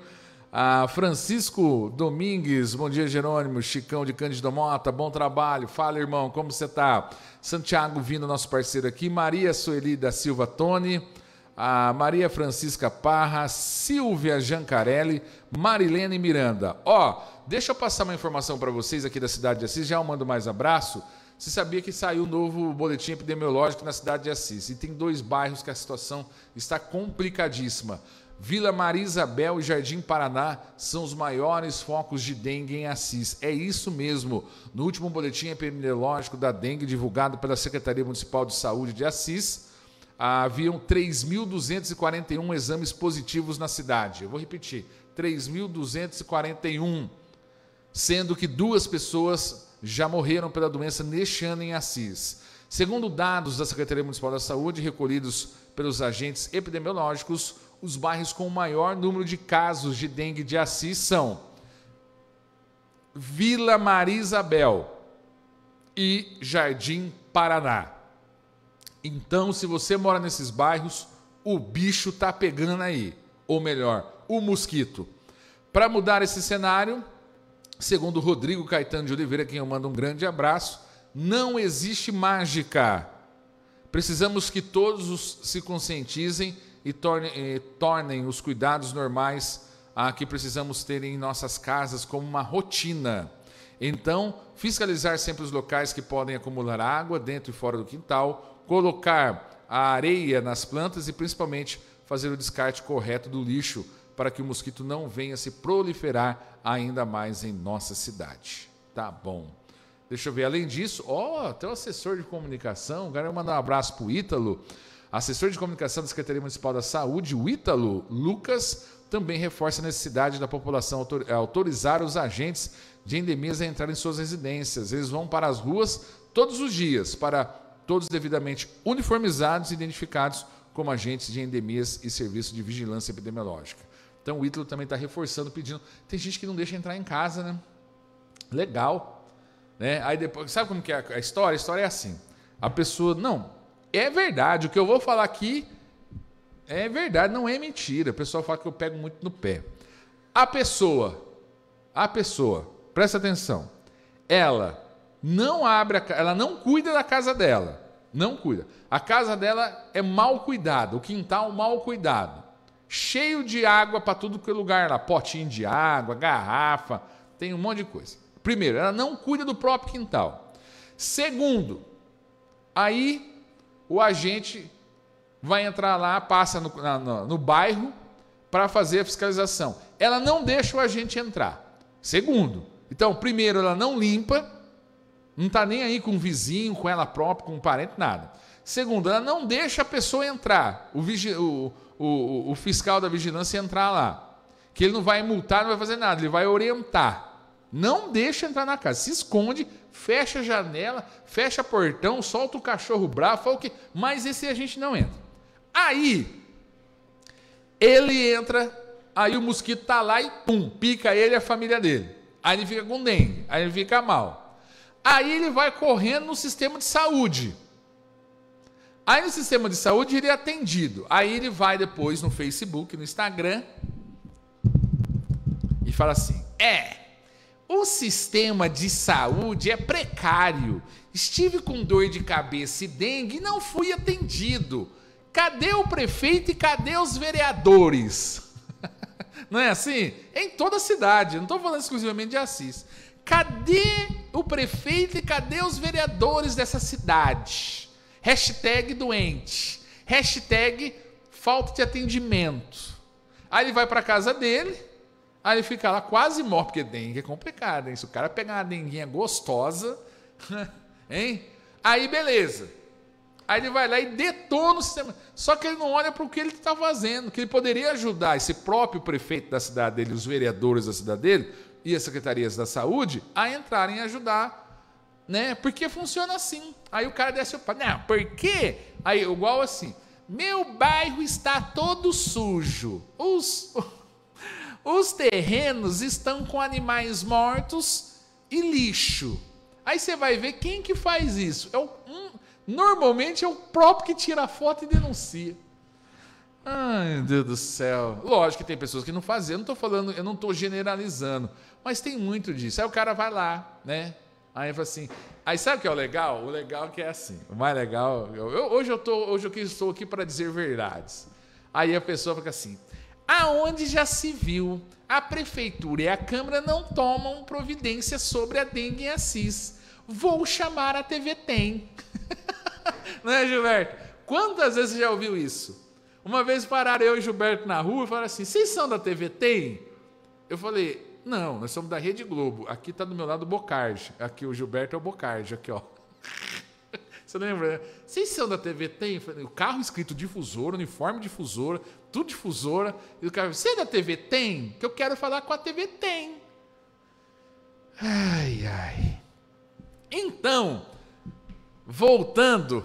B: Ah, Francisco Domingues, bom dia Jerônimo, Chicão de Cândido Mota, bom trabalho, fala irmão, como você tá? Santiago Vino, nosso parceiro aqui, Maria Sueli da Silva Tone, a Maria Francisca Parra, Silvia Jancarelli, Marilene Miranda. Ó, oh, deixa eu passar uma informação para vocês aqui da cidade de Assis, já eu mando mais abraço. Você sabia que saiu um novo boletim epidemiológico na cidade de Assis e tem dois bairros que a situação está complicadíssima. Vila Maria Isabel e Jardim Paraná são os maiores focos de dengue em Assis. É isso mesmo. No último boletim epidemiológico da dengue divulgado pela Secretaria Municipal de Saúde de Assis, haviam 3.241 exames positivos na cidade. Eu vou repetir: 3.241, sendo que duas pessoas já morreram pela doença neste ano em Assis. Segundo dados da Secretaria Municipal da Saúde, recolhidos pelos agentes epidemiológicos, os bairros com o maior número de casos de dengue de Assis são Vila Maria Isabel e Jardim Paraná. Então, se você mora nesses bairros, o bicho tá pegando aí, ou melhor, o mosquito. Para mudar esse cenário, segundo Rodrigo Caetano de Oliveira, quem eu mando um grande abraço, não existe mágica. Precisamos que todos se conscientizem e tornem, e tornem os cuidados normais a que precisamos ter em nossas casas como uma rotina. Então, fiscalizar sempre os locais que podem acumular água dentro e fora do quintal, colocar a areia nas plantas e principalmente fazer o descarte correto do lixo para que o mosquito não venha se proliferar ainda mais em nossa cidade. Tá bom. Deixa eu ver, além disso, ó, oh, tem um assessor de comunicação, quero mandar um abraço pro Ítalo. Assessor de comunicação da Secretaria Municipal da Saúde, o Ítalo Lucas, também reforça a necessidade da população é, autorizar os agentes de endemias a entrar em suas residências. Eles vão para as ruas todos os dias, para todos devidamente uniformizados e identificados como agentes de endemias e serviço de vigilância epidemiológica. Então o Ítalo também está reforçando, pedindo. Tem gente que não deixa entrar em casa, né? Legal. Né? Aí depois, sabe como que é a história? A história é assim. A pessoa, não, é verdade, o que eu vou falar aqui é verdade, não é mentira. O pessoal fala que eu pego muito no pé. A pessoa, a pessoa, presta atenção, ela não abre, a, ela não cuida da casa dela, não cuida. A casa dela é mal cuidada, o quintal mal cuidado, cheio de água para tudo que é lugar lá, potinho de água, garrafa, tem um monte de coisa. Primeiro, ela não cuida do próprio quintal. Segundo, aí o agente vai entrar lá, passa no, na, no, no bairro para fazer a fiscalização. Ela não deixa o agente entrar. Segundo, então, primeiro, ela não limpa, não está nem aí com o vizinho, com ela própria, com o parente, nada. Segundo, ela não deixa a pessoa entrar, o, o, o, o fiscal da vigilância entrar lá. Que ele não vai multar, não vai fazer nada, ele vai orientar. Não deixa entrar na casa, se esconde, fecha a janela, fecha portão, solta o cachorro bravo, fala o que. Mas esse a gente não entra. Aí ele entra, aí o mosquito tá lá e pum, pica ele e a família dele. Aí ele fica com dengue, aí ele fica mal. Aí ele vai correndo no sistema de saúde. Aí no sistema de saúde ele é atendido. Aí ele vai depois no Facebook, no Instagram e fala assim: "É, o sistema de saúde é precário. Estive com dor de cabeça e dengue e não fui atendido. Cadê o prefeito e cadê os vereadores? não é assim? em toda a cidade, não estou falando exclusivamente de Assis. Cadê o prefeito e cadê os vereadores dessa cidade? Hashtag doente. Hashtag falta de atendimento. Aí ele vai para casa dele, Aí ele fica lá quase morre, porque dengue é complicado, hein? Se o cara pegar uma denguinha gostosa, hein? Aí beleza. Aí ele vai lá e detona o sistema. Só que ele não olha para o que ele está fazendo, que ele poderia ajudar esse próprio prefeito da cidade dele, os vereadores da cidade dele e as secretarias da saúde a entrarem e ajudar. Né? Porque funciona assim. Aí o cara desce o pau. Não, por quê? Aí, igual assim. Meu bairro está todo sujo. Os. Os terrenos estão com animais mortos e lixo. Aí você vai ver quem que faz isso. É o, um, normalmente é o próprio que tira a foto e denuncia. Ai, meu Deus do céu. Lógico que tem pessoas que não fazem, eu não estou falando, eu não estou generalizando, mas tem muito disso. Aí o cara vai lá, né? Aí fala assim. Aí sabe o que é o legal? O legal é que é assim. O mais legal. Eu, eu, hoje eu tô, hoje eu estou aqui para dizer verdades. Aí a pessoa fica assim: aonde já se viu a prefeitura e a Câmara não tomam providência sobre a dengue em Assis. Vou chamar a TV Tem. não é, Gilberto? Quantas vezes você já ouviu isso? Uma vez pararam eu e Gilberto na rua e falaram assim: vocês são da TV Tem? Eu falei: não, nós somos da Rede Globo. Aqui está do meu lado o Bocardi. Aqui o Gilberto é o Bocardi, aqui ó. Você lembra? Né? Vocês são da TV Tem? O carro escrito difusor, uniforme difusora, tudo difusora. E o cara, você é da TV Tem? Que eu quero falar com a TV Tem. Ai, ai. Então, voltando,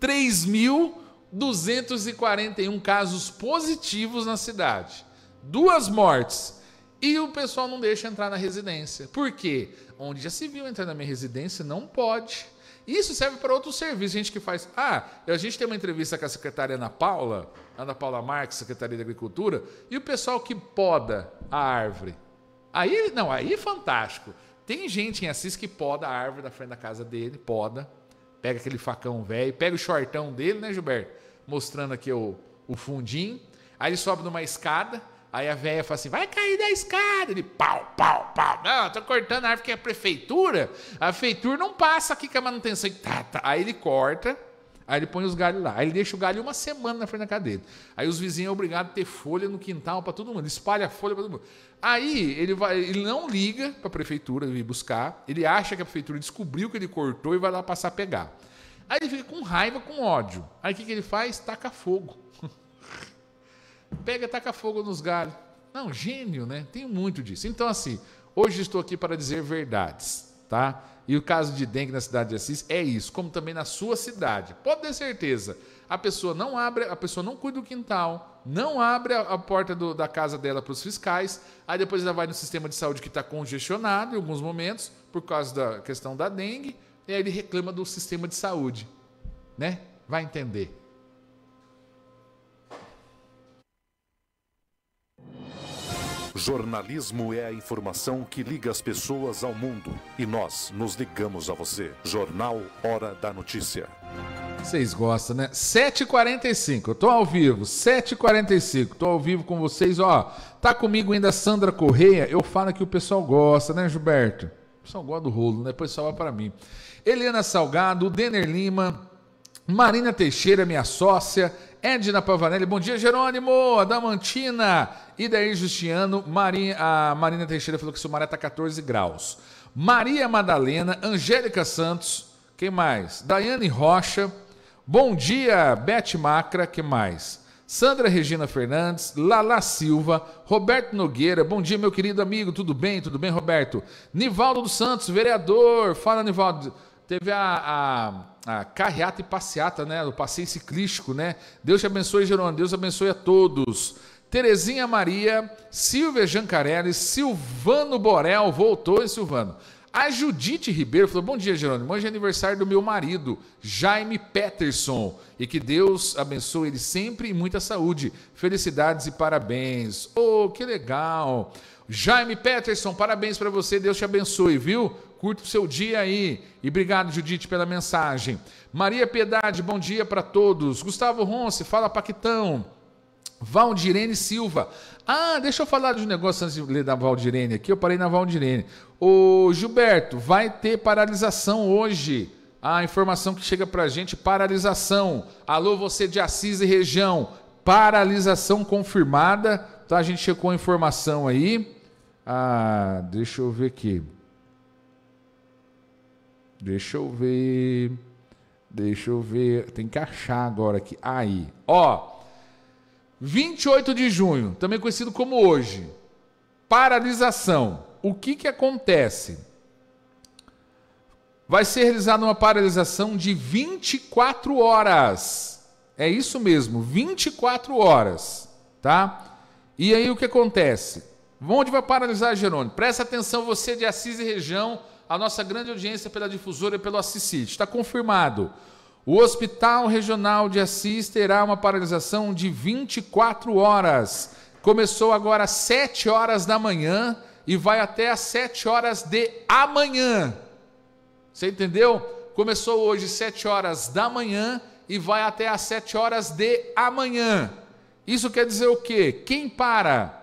B: 3.241 casos positivos na cidade. Duas mortes. E o pessoal não deixa entrar na residência. Por quê? Onde já se viu entrar na minha residência, não pode. Isso serve para outro serviço, gente que faz. Ah, a gente tem uma entrevista com a secretária Ana Paula, Ana Paula Marques, secretária da Agricultura, e o pessoal que poda a árvore. Aí, não, aí é fantástico. Tem gente em Assis que poda a árvore na frente da casa dele, poda, pega aquele facão velho, pega o shortão dele, né, Gilberto? Mostrando aqui o, o fundinho. Aí ele sobe numa escada, Aí a velha fala assim: vai cair da escada. Ele pau, pau, pau. Não, tô cortando a árvore que é a prefeitura. A prefeitura não passa aqui com a manutenção. Tá, tá. Aí ele corta, aí ele põe os galhos lá. Aí ele deixa o galho uma semana na frente da cadeira. Aí os vizinhos é obrigado a ter folha no quintal para todo mundo. Ele espalha a folha para todo mundo. Aí ele, vai, ele não liga para a prefeitura vir buscar. Ele acha que a prefeitura descobriu que ele cortou e vai lá passar a pegar. Aí ele fica com raiva, com ódio. Aí o que, que ele faz? Taca fogo. pega e taca fogo nos galhos. Não, gênio, né? Tem muito disso. Então, assim, hoje estou aqui para dizer verdades, tá? E o caso de dengue na cidade de Assis é isso, como também na sua cidade. Pode ter certeza, a pessoa não abre, a pessoa não cuida do quintal, não abre a, a porta do, da casa dela para os fiscais, aí depois ela vai no sistema de saúde que está congestionado em alguns momentos, por causa da questão da dengue, e aí ele reclama do sistema de saúde, né? Vai entender.
A: Jornalismo é a informação que liga as pessoas ao mundo e nós nos ligamos a você. Jornal
B: Hora da Notícia. Vocês gostam, né? 7h45, eu tô ao vivo, 7h45, tô ao vivo com vocês, ó. Tá comigo ainda Sandra Correia, eu falo que o pessoal gosta, né, Gilberto? O pessoal gosta do rolo, né? Depois só vai para mim. Eliana Salgado, Denner Lima, Marina Teixeira, minha sócia, Edna Pavanelli, bom dia, Jerônimo, Adamantina, daí, Justiano, Marinha, a Marina Teixeira falou que o Sumaré está 14 graus. Maria Madalena, Angélica Santos, quem mais? Daiane Rocha, bom dia, Beth Macra, Quem mais? Sandra Regina Fernandes, Lala Silva, Roberto Nogueira, bom dia, meu querido amigo, tudo bem? Tudo bem, Roberto? Nivaldo dos Santos, vereador, fala, Nivaldo. Teve a, a, a carreata e passeata, né? O passeio ciclístico, né? Deus te abençoe, Jerônimo. Deus abençoe a todos. Terezinha Maria, Silvia Jancarelli, Silvano Borel, voltou, hein, Silvano? A Judite Ribeiro falou: Bom dia, Jerônimo. Hoje é aniversário do meu marido, Jaime Peterson. E que Deus abençoe ele sempre e muita saúde. Felicidades e parabéns. Oh, que legal. Jaime Peterson, parabéns para você. Deus te abençoe, viu? Curta o seu dia aí. E obrigado, Judite, pela mensagem. Maria Piedade, bom dia para todos. Gustavo Ronce, fala Paquitão. Valdirene Silva. Ah, deixa eu falar de um negócio antes de ler da Valdirene aqui. Eu parei na Valdirene. Ô, Gilberto, vai ter paralisação hoje. A informação que chega a gente, paralisação. Alô, você de Assis e região. Paralisação confirmada. Tá, a gente checou a informação aí. Ah, deixa eu ver aqui. Deixa eu ver. Deixa eu ver. Tem que achar agora aqui. Aí. Ó. 28 de junho, também conhecido como hoje. Paralisação. O que, que acontece? Vai ser realizada uma paralisação de 24 horas. É isso mesmo, 24 horas, tá? E aí o que acontece? Onde vai paralisar, Jerônimo? Presta atenção você de Assis e região, a nossa grande audiência pela difusora e pelo Assisite. Está confirmado. O Hospital Regional de Assis terá uma paralisação de 24 horas. Começou agora às 7 horas da manhã e vai até às 7 horas de amanhã. Você entendeu? Começou hoje às 7 horas da manhã e vai até às 7 horas de amanhã. Isso quer dizer o quê? Quem para?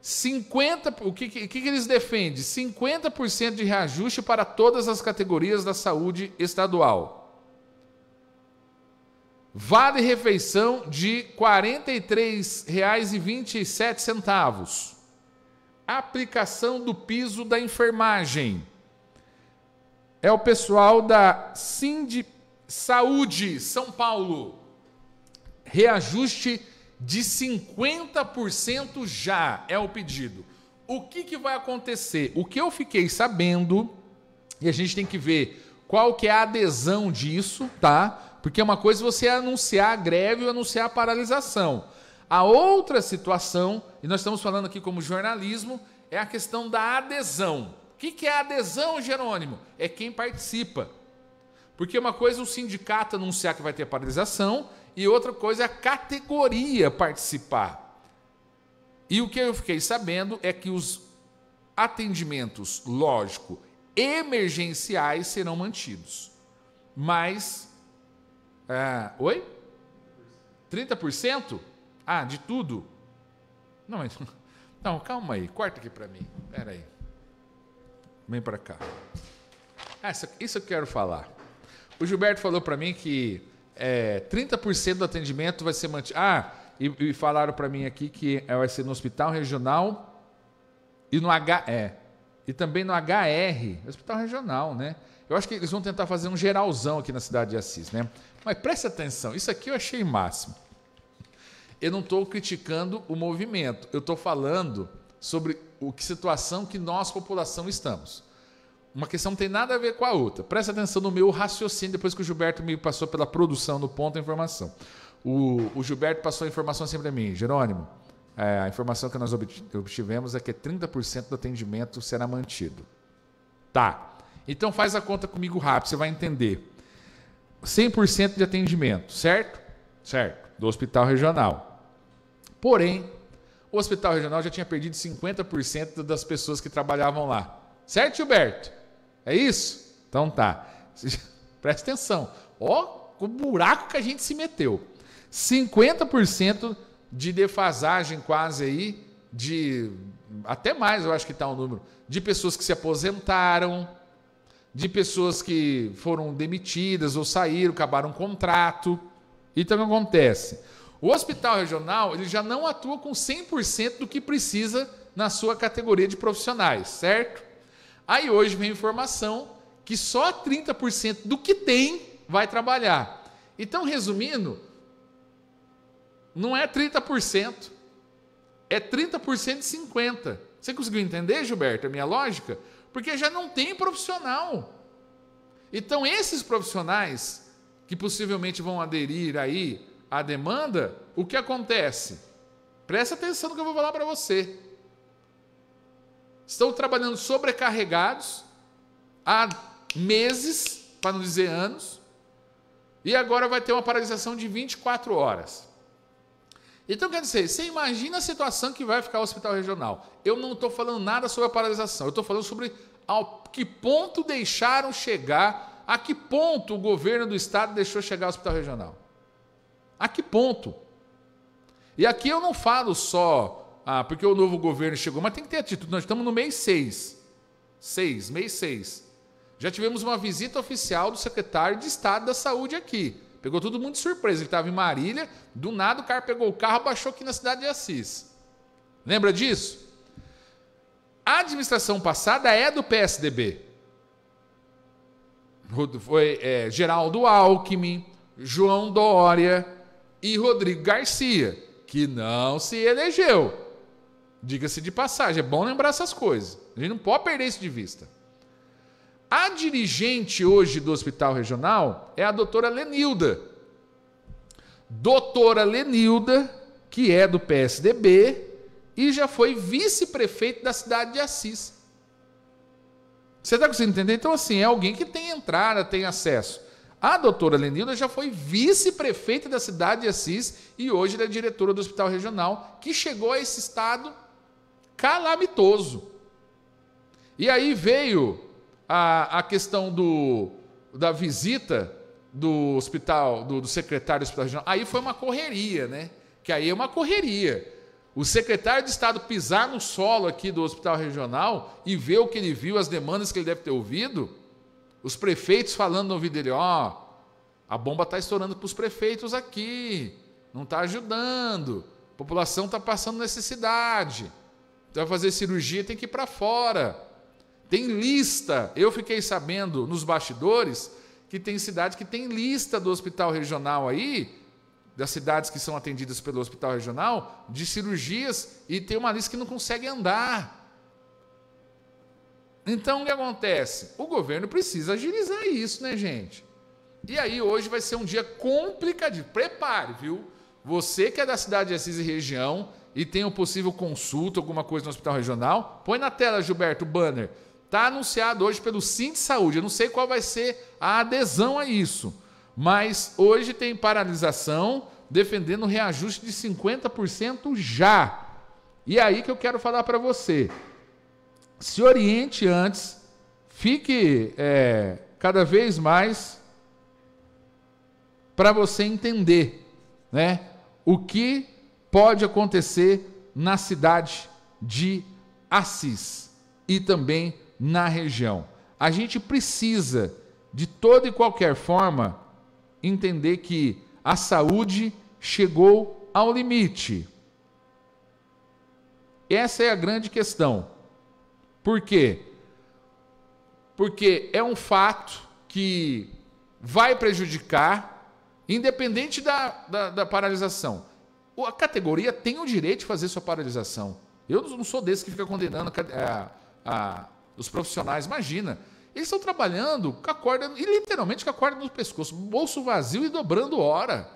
B: 50, o que, que, que eles defendem? 50% de reajuste para todas as categorias da saúde estadual. Vale refeição de R$ 43,27. Aplicação do piso da enfermagem. É o pessoal da Sind Saúde, São Paulo. Reajuste de 50% já é o pedido. O que, que vai acontecer? O que eu fiquei sabendo, e a gente tem que ver qual que é a adesão disso, tá? Porque é uma coisa você anunciar a greve ou anunciar a paralisação. A outra situação, e nós estamos falando aqui como jornalismo, é a questão da adesão. O que, que é adesão, Jerônimo? É quem participa. Porque uma coisa é o sindicato anunciar que vai ter paralisação, e outra coisa é a categoria participar. E o que eu fiquei sabendo é que os atendimentos, lógico, emergenciais serão mantidos. Mas. Ah, oi? 30%? Ah, de tudo? Não, mas. Não, calma aí, corta aqui para mim. Pera aí. Vem para cá. Ah, isso eu quero falar. O Gilberto falou para mim que é, 30% do atendimento vai ser mantido. Ah, e, e falaram para mim aqui que é, vai ser no hospital regional e no HE. É, e também no HR, hospital regional, né? Eu acho que eles vão tentar fazer um geralzão aqui na cidade de Assis, né? Mas preste atenção, isso aqui eu achei máximo. Eu não estou criticando o movimento, eu estou falando sobre o que situação que nós, população, estamos uma questão não tem nada a ver com a outra. Presta atenção no meu raciocínio, depois que o Gilberto me passou pela produção do ponto da informação. O, o Gilberto passou a informação sempre a mim, Jerônimo. É, a informação que nós obtivemos é que 30% do atendimento será mantido. Tá. Então faz a conta comigo rápido, você vai entender. 100% de atendimento, certo? Certo. Do hospital regional. Porém, o hospital regional já tinha perdido 50% das pessoas que trabalhavam lá. Certo, Gilberto? É isso? Então tá. Presta atenção. Ó, o buraco que a gente se meteu. 50% de defasagem quase aí, de até mais, eu acho que está o um número, de pessoas que se aposentaram, de pessoas que foram demitidas ou saíram, acabaram um contrato. Então, o que acontece? O hospital regional ele já não atua com 100% do que precisa na sua categoria de profissionais, certo? Aí hoje vem informação que só 30% do que tem vai trabalhar. Então, resumindo, não é 30%, é 30% de 50%. Você conseguiu entender, Gilberto, a minha lógica? Porque já não tem profissional. Então, esses profissionais que possivelmente vão aderir aí à demanda, o que acontece? Presta atenção no que eu vou falar para você estão trabalhando sobrecarregados há meses, para não dizer anos, e agora vai ter uma paralisação de 24 horas. Então, quer dizer, você imagina a situação que vai ficar o hospital regional. Eu não estou falando nada sobre a paralisação, eu estou falando sobre ao que ponto deixaram chegar, a que ponto o governo do estado deixou chegar o hospital regional. A que ponto? E aqui eu não falo só ah, porque o novo governo chegou. Mas tem que ter atitude. Nós estamos no mês 6. 6, mês 6. Já tivemos uma visita oficial do secretário de Estado da Saúde aqui. Pegou todo mundo de surpresa. Ele estava em Marília, do nada o cara pegou o carro, baixou aqui na cidade de Assis. Lembra disso? A administração passada é do PSDB. Foi é, Geraldo Alckmin, João Dória e Rodrigo Garcia, que não se elegeu. Diga-se de passagem, é bom lembrar essas coisas. A gente não pode perder isso de vista. A dirigente hoje do Hospital Regional é a doutora Lenilda. Doutora Lenilda, que é do PSDB e já foi vice-prefeito da cidade de Assis. Você está conseguindo entender? Então, assim, é alguém que tem entrada, tem acesso. A doutora Lenilda já foi vice-prefeita da cidade de Assis e hoje é diretora do Hospital Regional, que chegou a esse estado calamitoso. E aí veio a, a questão do, da visita do hospital, do, do secretário do hospital regional. Aí foi uma correria, né? Que aí é uma correria. O secretário de Estado pisar no solo aqui do hospital regional e ver o que ele viu, as demandas que ele deve ter ouvido, os prefeitos falando no ouvido dele: ó, oh, a bomba está estourando para os prefeitos aqui, não está ajudando, a população está passando necessidade. Vai fazer cirurgia, tem que ir para fora. Tem lista. Eu fiquei sabendo nos bastidores que tem cidade que tem lista do hospital regional aí, das cidades que são atendidas pelo hospital regional, de cirurgias, e tem uma lista que não consegue andar. Então, o que acontece? O governo precisa agilizar isso, né, gente? E aí, hoje vai ser um dia complicado. Prepare, viu? Você que é da cidade de Assis e região, e tem um possível consulta, alguma coisa no hospital regional, põe na tela, Gilberto, o banner. Está anunciado hoje pelo Sim de Saúde. Eu não sei qual vai ser a adesão a isso, mas hoje tem paralisação defendendo reajuste de 50% já. E é aí que eu quero falar para você. Se oriente antes, fique é, cada vez mais para você entender né, o que pode acontecer na cidade de Assis e também na região. A gente precisa, de toda e qualquer forma, entender que a saúde chegou ao limite. Essa é a grande questão. Por quê? Porque é um fato que vai prejudicar, independente da, da, da paralisação a categoria tem o direito de fazer sua paralisação. Eu não sou desse que fica condenando a, a, a, os profissionais. Imagina, eles estão trabalhando com a corda, e literalmente com a corda no pescoço, bolso vazio e dobrando hora.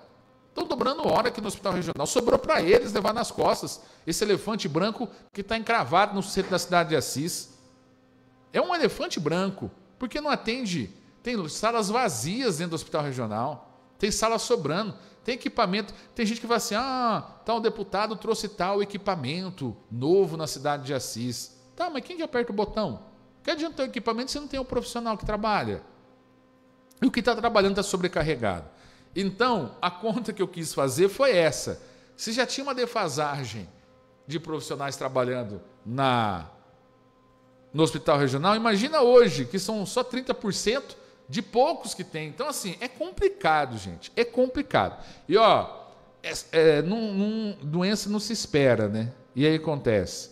B: Estão dobrando hora aqui no hospital regional. Sobrou para eles levar nas costas esse elefante branco que está encravado no centro da cidade de Assis. É um elefante branco, porque não atende. Tem salas vazias dentro do hospital regional tem sala sobrando, tem equipamento. Tem gente que vai assim: ah, tal tá, deputado trouxe tal equipamento novo na cidade de Assis. Tá, mas quem que aperta o botão? Que adianta o equipamento se não tem um profissional que trabalha? E o que está trabalhando está sobrecarregado. Então, a conta que eu quis fazer foi essa. Se já tinha uma defasagem de profissionais trabalhando na no hospital regional, imagina hoje que são só 30% de poucos que tem. Então, assim, é complicado, gente. É complicado. E, ó, é, é, num, num, doença não se espera, né? E aí acontece.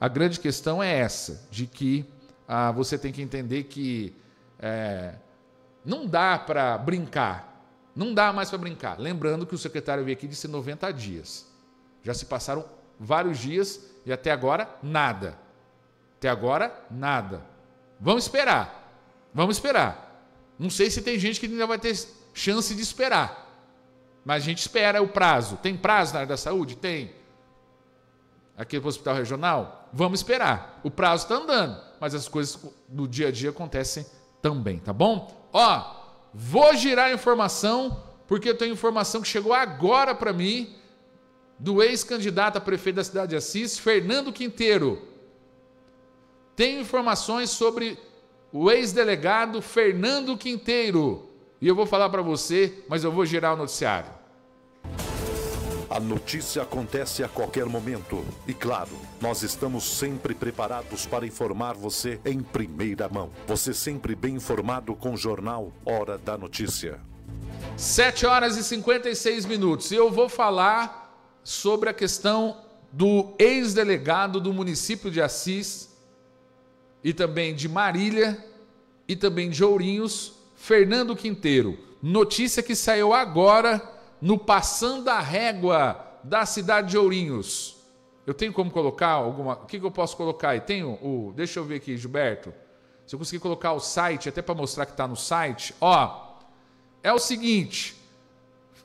B: A grande questão é essa, de que ah, você tem que entender que é, não dá para brincar. Não dá mais para brincar. Lembrando que o secretário veio aqui e disse 90 dias. Já se passaram vários dias e até agora nada. Até agora nada. Vamos esperar. Vamos esperar. Não sei se tem gente que ainda vai ter chance de esperar. Mas a gente espera o prazo. Tem prazo na área da saúde? Tem. Aqui no hospital regional? Vamos esperar. O prazo está andando, mas as coisas do dia a dia acontecem também, tá bom? Ó, vou girar informação, porque eu tenho informação que chegou agora para mim do ex-candidato a prefeito da cidade de Assis, Fernando Quinteiro. Tenho informações sobre o ex-delegado Fernando Quinteiro. E eu vou falar para você, mas eu vou girar o noticiário. A notícia
A: acontece a qualquer momento. E claro, nós estamos sempre preparados para informar você em primeira mão. Você sempre bem informado com o jornal Hora da
B: Notícia. 7 horas e 56 minutos. E eu vou falar sobre a questão do ex-delegado do município de Assis, e também de Marília e também de Ourinhos, Fernando Quinteiro. Notícia que saiu agora no Passando a Régua da cidade de Ourinhos. Eu tenho como colocar alguma. O que, que eu posso colocar aí? Tenho o. Deixa eu ver aqui, Gilberto. Se eu conseguir colocar o site, até para mostrar que está no site. Ó, é o seguinte.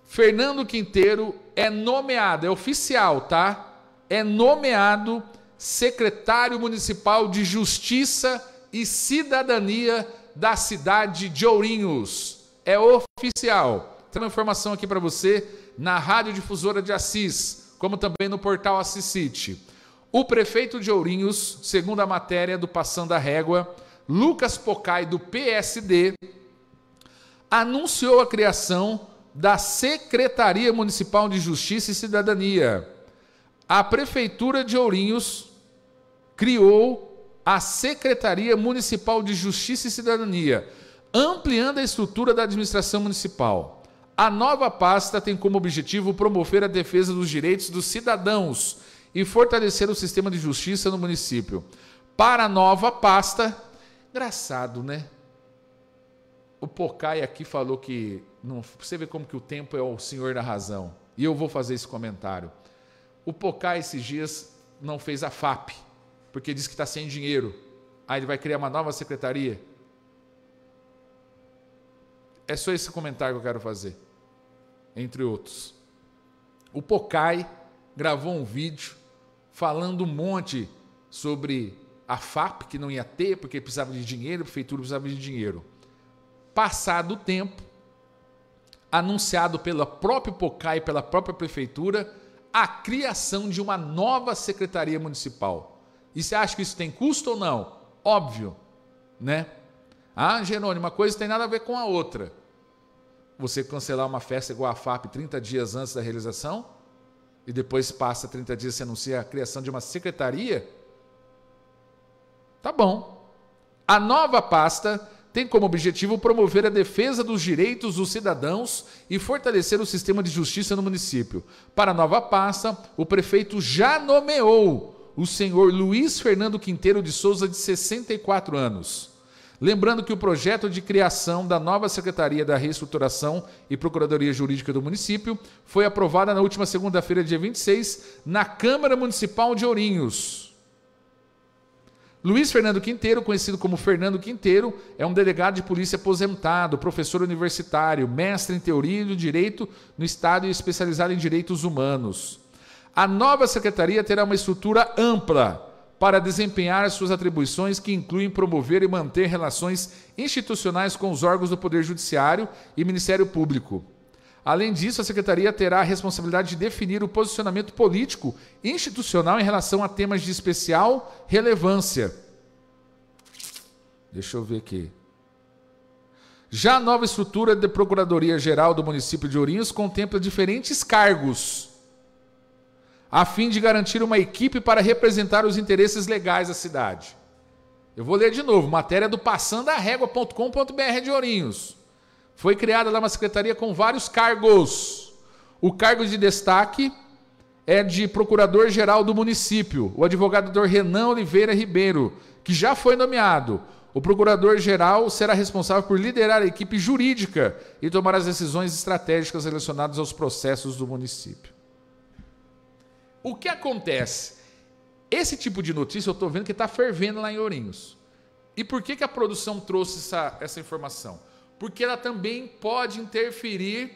B: Fernando Quinteiro é nomeado, é oficial, tá? É nomeado secretário municipal de Justiça e Cidadania da cidade de Ourinhos. É oficial. Transformação informação aqui para você na Rádio Difusora de Assis, como também no portal Assis City. O prefeito de Ourinhos, segundo a matéria do Passando a Régua, Lucas Pocai, do PSD, anunciou a criação da Secretaria Municipal de Justiça e Cidadania. A Prefeitura de Ourinhos criou a Secretaria Municipal de Justiça e Cidadania, ampliando a estrutura da administração municipal. A nova pasta tem como objetivo promover a defesa dos direitos dos cidadãos e fortalecer o sistema de justiça no município. Para a nova pasta, engraçado, né? O Pocai aqui falou que não, você vê como que o tempo é o senhor da razão. E eu vou fazer esse comentário. O Pocai esses dias não fez a FAP, porque diz que está sem dinheiro. Aí ele vai criar uma nova secretaria. É só esse comentário que eu quero fazer, entre outros. O Pocai gravou um vídeo falando um monte sobre a FAP, que não ia ter, porque precisava de dinheiro, a prefeitura precisava de dinheiro. Passado o tempo, anunciado pela própria Pocai, pela própria prefeitura, a criação de uma nova secretaria municipal. E você acha que isso tem custo ou não? Óbvio, né? Ah, Jerônimo, uma coisa tem nada a ver com a outra. Você cancelar uma festa igual a FAP 30 dias antes da realização e depois passa 30 dias e anuncia a criação de uma secretaria? Tá bom. A nova pasta tem como objetivo promover a defesa dos direitos dos cidadãos e fortalecer o sistema de justiça no município. Para a nova pasta, o prefeito já nomeou o senhor Luiz Fernando Quinteiro de Souza, de 64 anos. Lembrando que o projeto de criação da nova Secretaria da Reestruturação e Procuradoria Jurídica do município foi aprovada na última segunda-feira, dia 26, na Câmara Municipal de Ourinhos. Luiz Fernando Quinteiro, conhecido como Fernando Quinteiro, é um delegado de polícia aposentado, professor universitário, mestre em teoria do direito no Estado e especializado em direitos humanos. A nova secretaria terá uma estrutura ampla para desempenhar suas atribuições, que incluem promover e manter relações institucionais com os órgãos do Poder Judiciário e Ministério Público. Além disso, a secretaria terá a responsabilidade de definir o posicionamento político institucional em relação a temas de especial relevância. Deixa eu ver aqui. Já a nova estrutura de Procuradoria Geral do município de Ourinhos contempla diferentes cargos a fim de garantir uma equipe para representar os interesses legais da cidade. Eu vou ler de novo, matéria do passandarégua.com.br de Ourinhos. Foi criada lá uma secretaria com vários cargos. O cargo de destaque é de procurador-geral do município, o advogado Dr. Renan Oliveira Ribeiro, que já foi nomeado. O procurador-geral será responsável por liderar a equipe jurídica e tomar as decisões estratégicas relacionadas aos processos do município. O que acontece? Esse tipo de notícia eu estou vendo que está fervendo lá em Ourinhos. E por que, que a produção trouxe essa, essa informação? Porque ela também pode interferir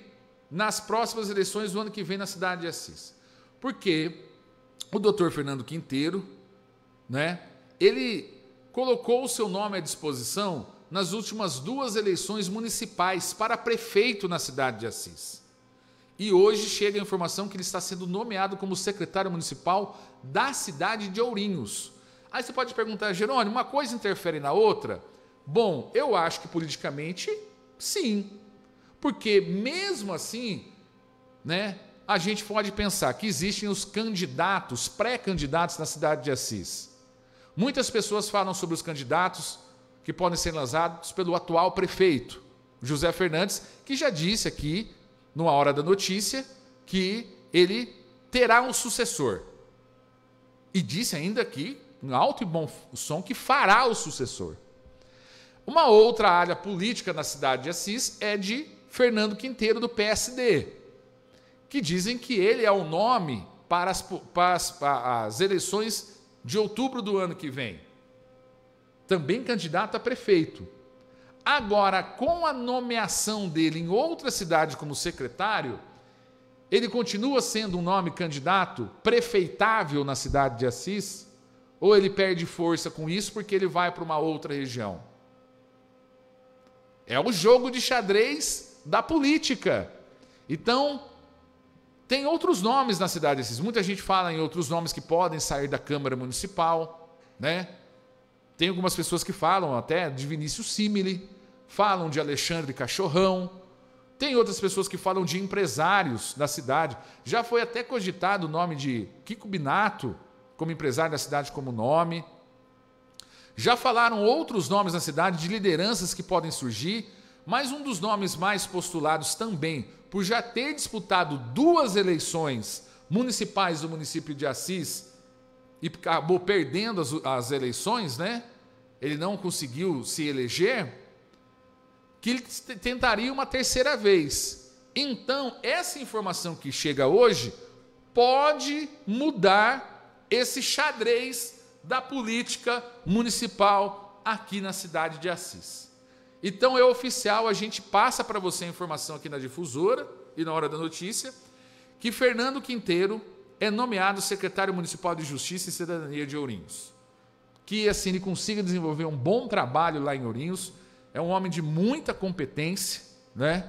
B: nas próximas eleições do ano que vem na cidade de Assis. Porque o doutor Fernando Quinteiro, né, ele colocou o seu nome à disposição nas últimas duas eleições municipais para prefeito na cidade de Assis. E hoje chega a informação que ele está sendo nomeado como secretário municipal da cidade de Ourinhos. Aí você pode perguntar, Jerônimo, uma coisa interfere na outra? Bom, eu acho que politicamente, sim. Porque mesmo assim, né, a gente pode pensar que existem os candidatos, pré-candidatos na cidade de Assis. Muitas pessoas falam sobre os candidatos que podem ser lançados pelo atual prefeito, José Fernandes, que já disse aqui numa hora da notícia, que ele terá um sucessor. E disse ainda que, em alto e bom som, que fará o sucessor. Uma outra área política na cidade de Assis é de Fernando Quinteiro, do PSD, que dizem que ele é o nome para as, para as, para as eleições de outubro do ano que vem. Também candidato a prefeito. Agora, com a nomeação dele em outra cidade como secretário, ele continua sendo um nome candidato prefeitável na cidade de Assis? Ou ele perde força com isso porque ele vai para uma outra região? É o jogo de xadrez da política. Então, tem outros nomes na cidade de Assis. Muita gente fala em outros nomes que podem sair da Câmara Municipal, né? Tem algumas pessoas que falam até de Vinícius Simile, falam de Alexandre Cachorrão, tem outras pessoas que falam de empresários da cidade. Já foi até cogitado o nome de Kiko Binato como empresário da cidade como nome. Já falaram outros nomes na cidade de lideranças que podem surgir, mas um dos nomes mais postulados também, por já ter disputado duas eleições municipais do município de Assis e acabou perdendo as, as eleições, né? Ele não conseguiu se eleger que ele tentaria uma terceira vez. Então, essa informação que chega hoje pode mudar esse xadrez da política municipal aqui na cidade de Assis. Então, é oficial, a gente passa para você a informação aqui na difusora e na hora da notícia que Fernando Quinteiro é nomeado secretário municipal de Justiça e Cidadania de Ourinhos. Que assim ele consiga desenvolver um bom trabalho lá em Ourinhos é um homem de muita competência, né?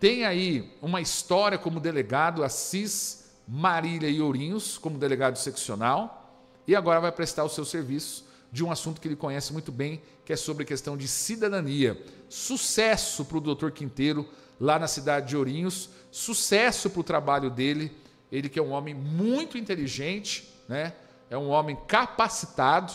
B: Tem aí uma história como delegado, Assis, Marília e Ourinhos, como delegado seccional, e agora vai prestar os seus serviços de um assunto que ele conhece muito bem, que é sobre a questão de cidadania. Sucesso para o doutor Quinteiro lá na cidade de Ourinhos, sucesso para o trabalho dele, ele que é um homem muito inteligente, né? é um homem capacitado,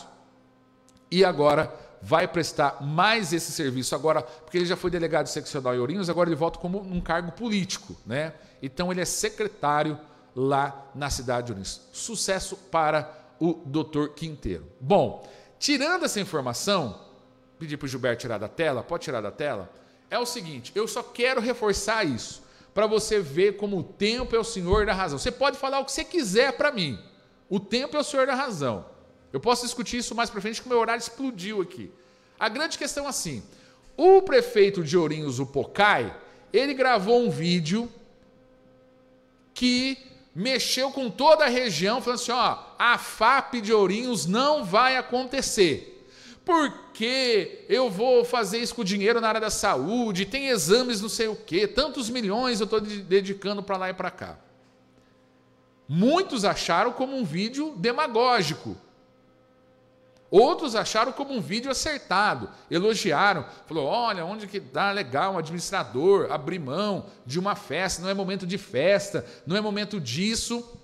B: e agora vai prestar mais esse serviço agora, porque ele já foi delegado seccional em Ourinhos, agora ele volta como um cargo político, né? Então ele é secretário lá na cidade de Ourinhos. Sucesso para o doutor Quinteiro. Bom, tirando essa informação, pedir para o Gilberto tirar da tela, pode tirar da tela? É o seguinte, eu só quero reforçar isso, para você ver como o tempo é o senhor da razão. Você pode falar o que você quiser para mim, o tempo é o senhor da razão. Eu posso discutir isso mais para frente, que o meu horário explodiu aqui. A grande questão é assim: o prefeito de Ourinhos, o Pocai, ele gravou um vídeo que mexeu com toda a região, falando assim: ó, a FAP de Ourinhos não vai acontecer. Porque eu vou fazer isso com dinheiro na área da saúde, tem exames não sei o quê, tantos milhões eu estou dedicando para lá e para cá. Muitos acharam como um vídeo demagógico, Outros acharam como um vídeo acertado, elogiaram, falou: olha, onde que dá tá legal um administrador abrir mão de uma festa, não é momento de festa, não é momento disso,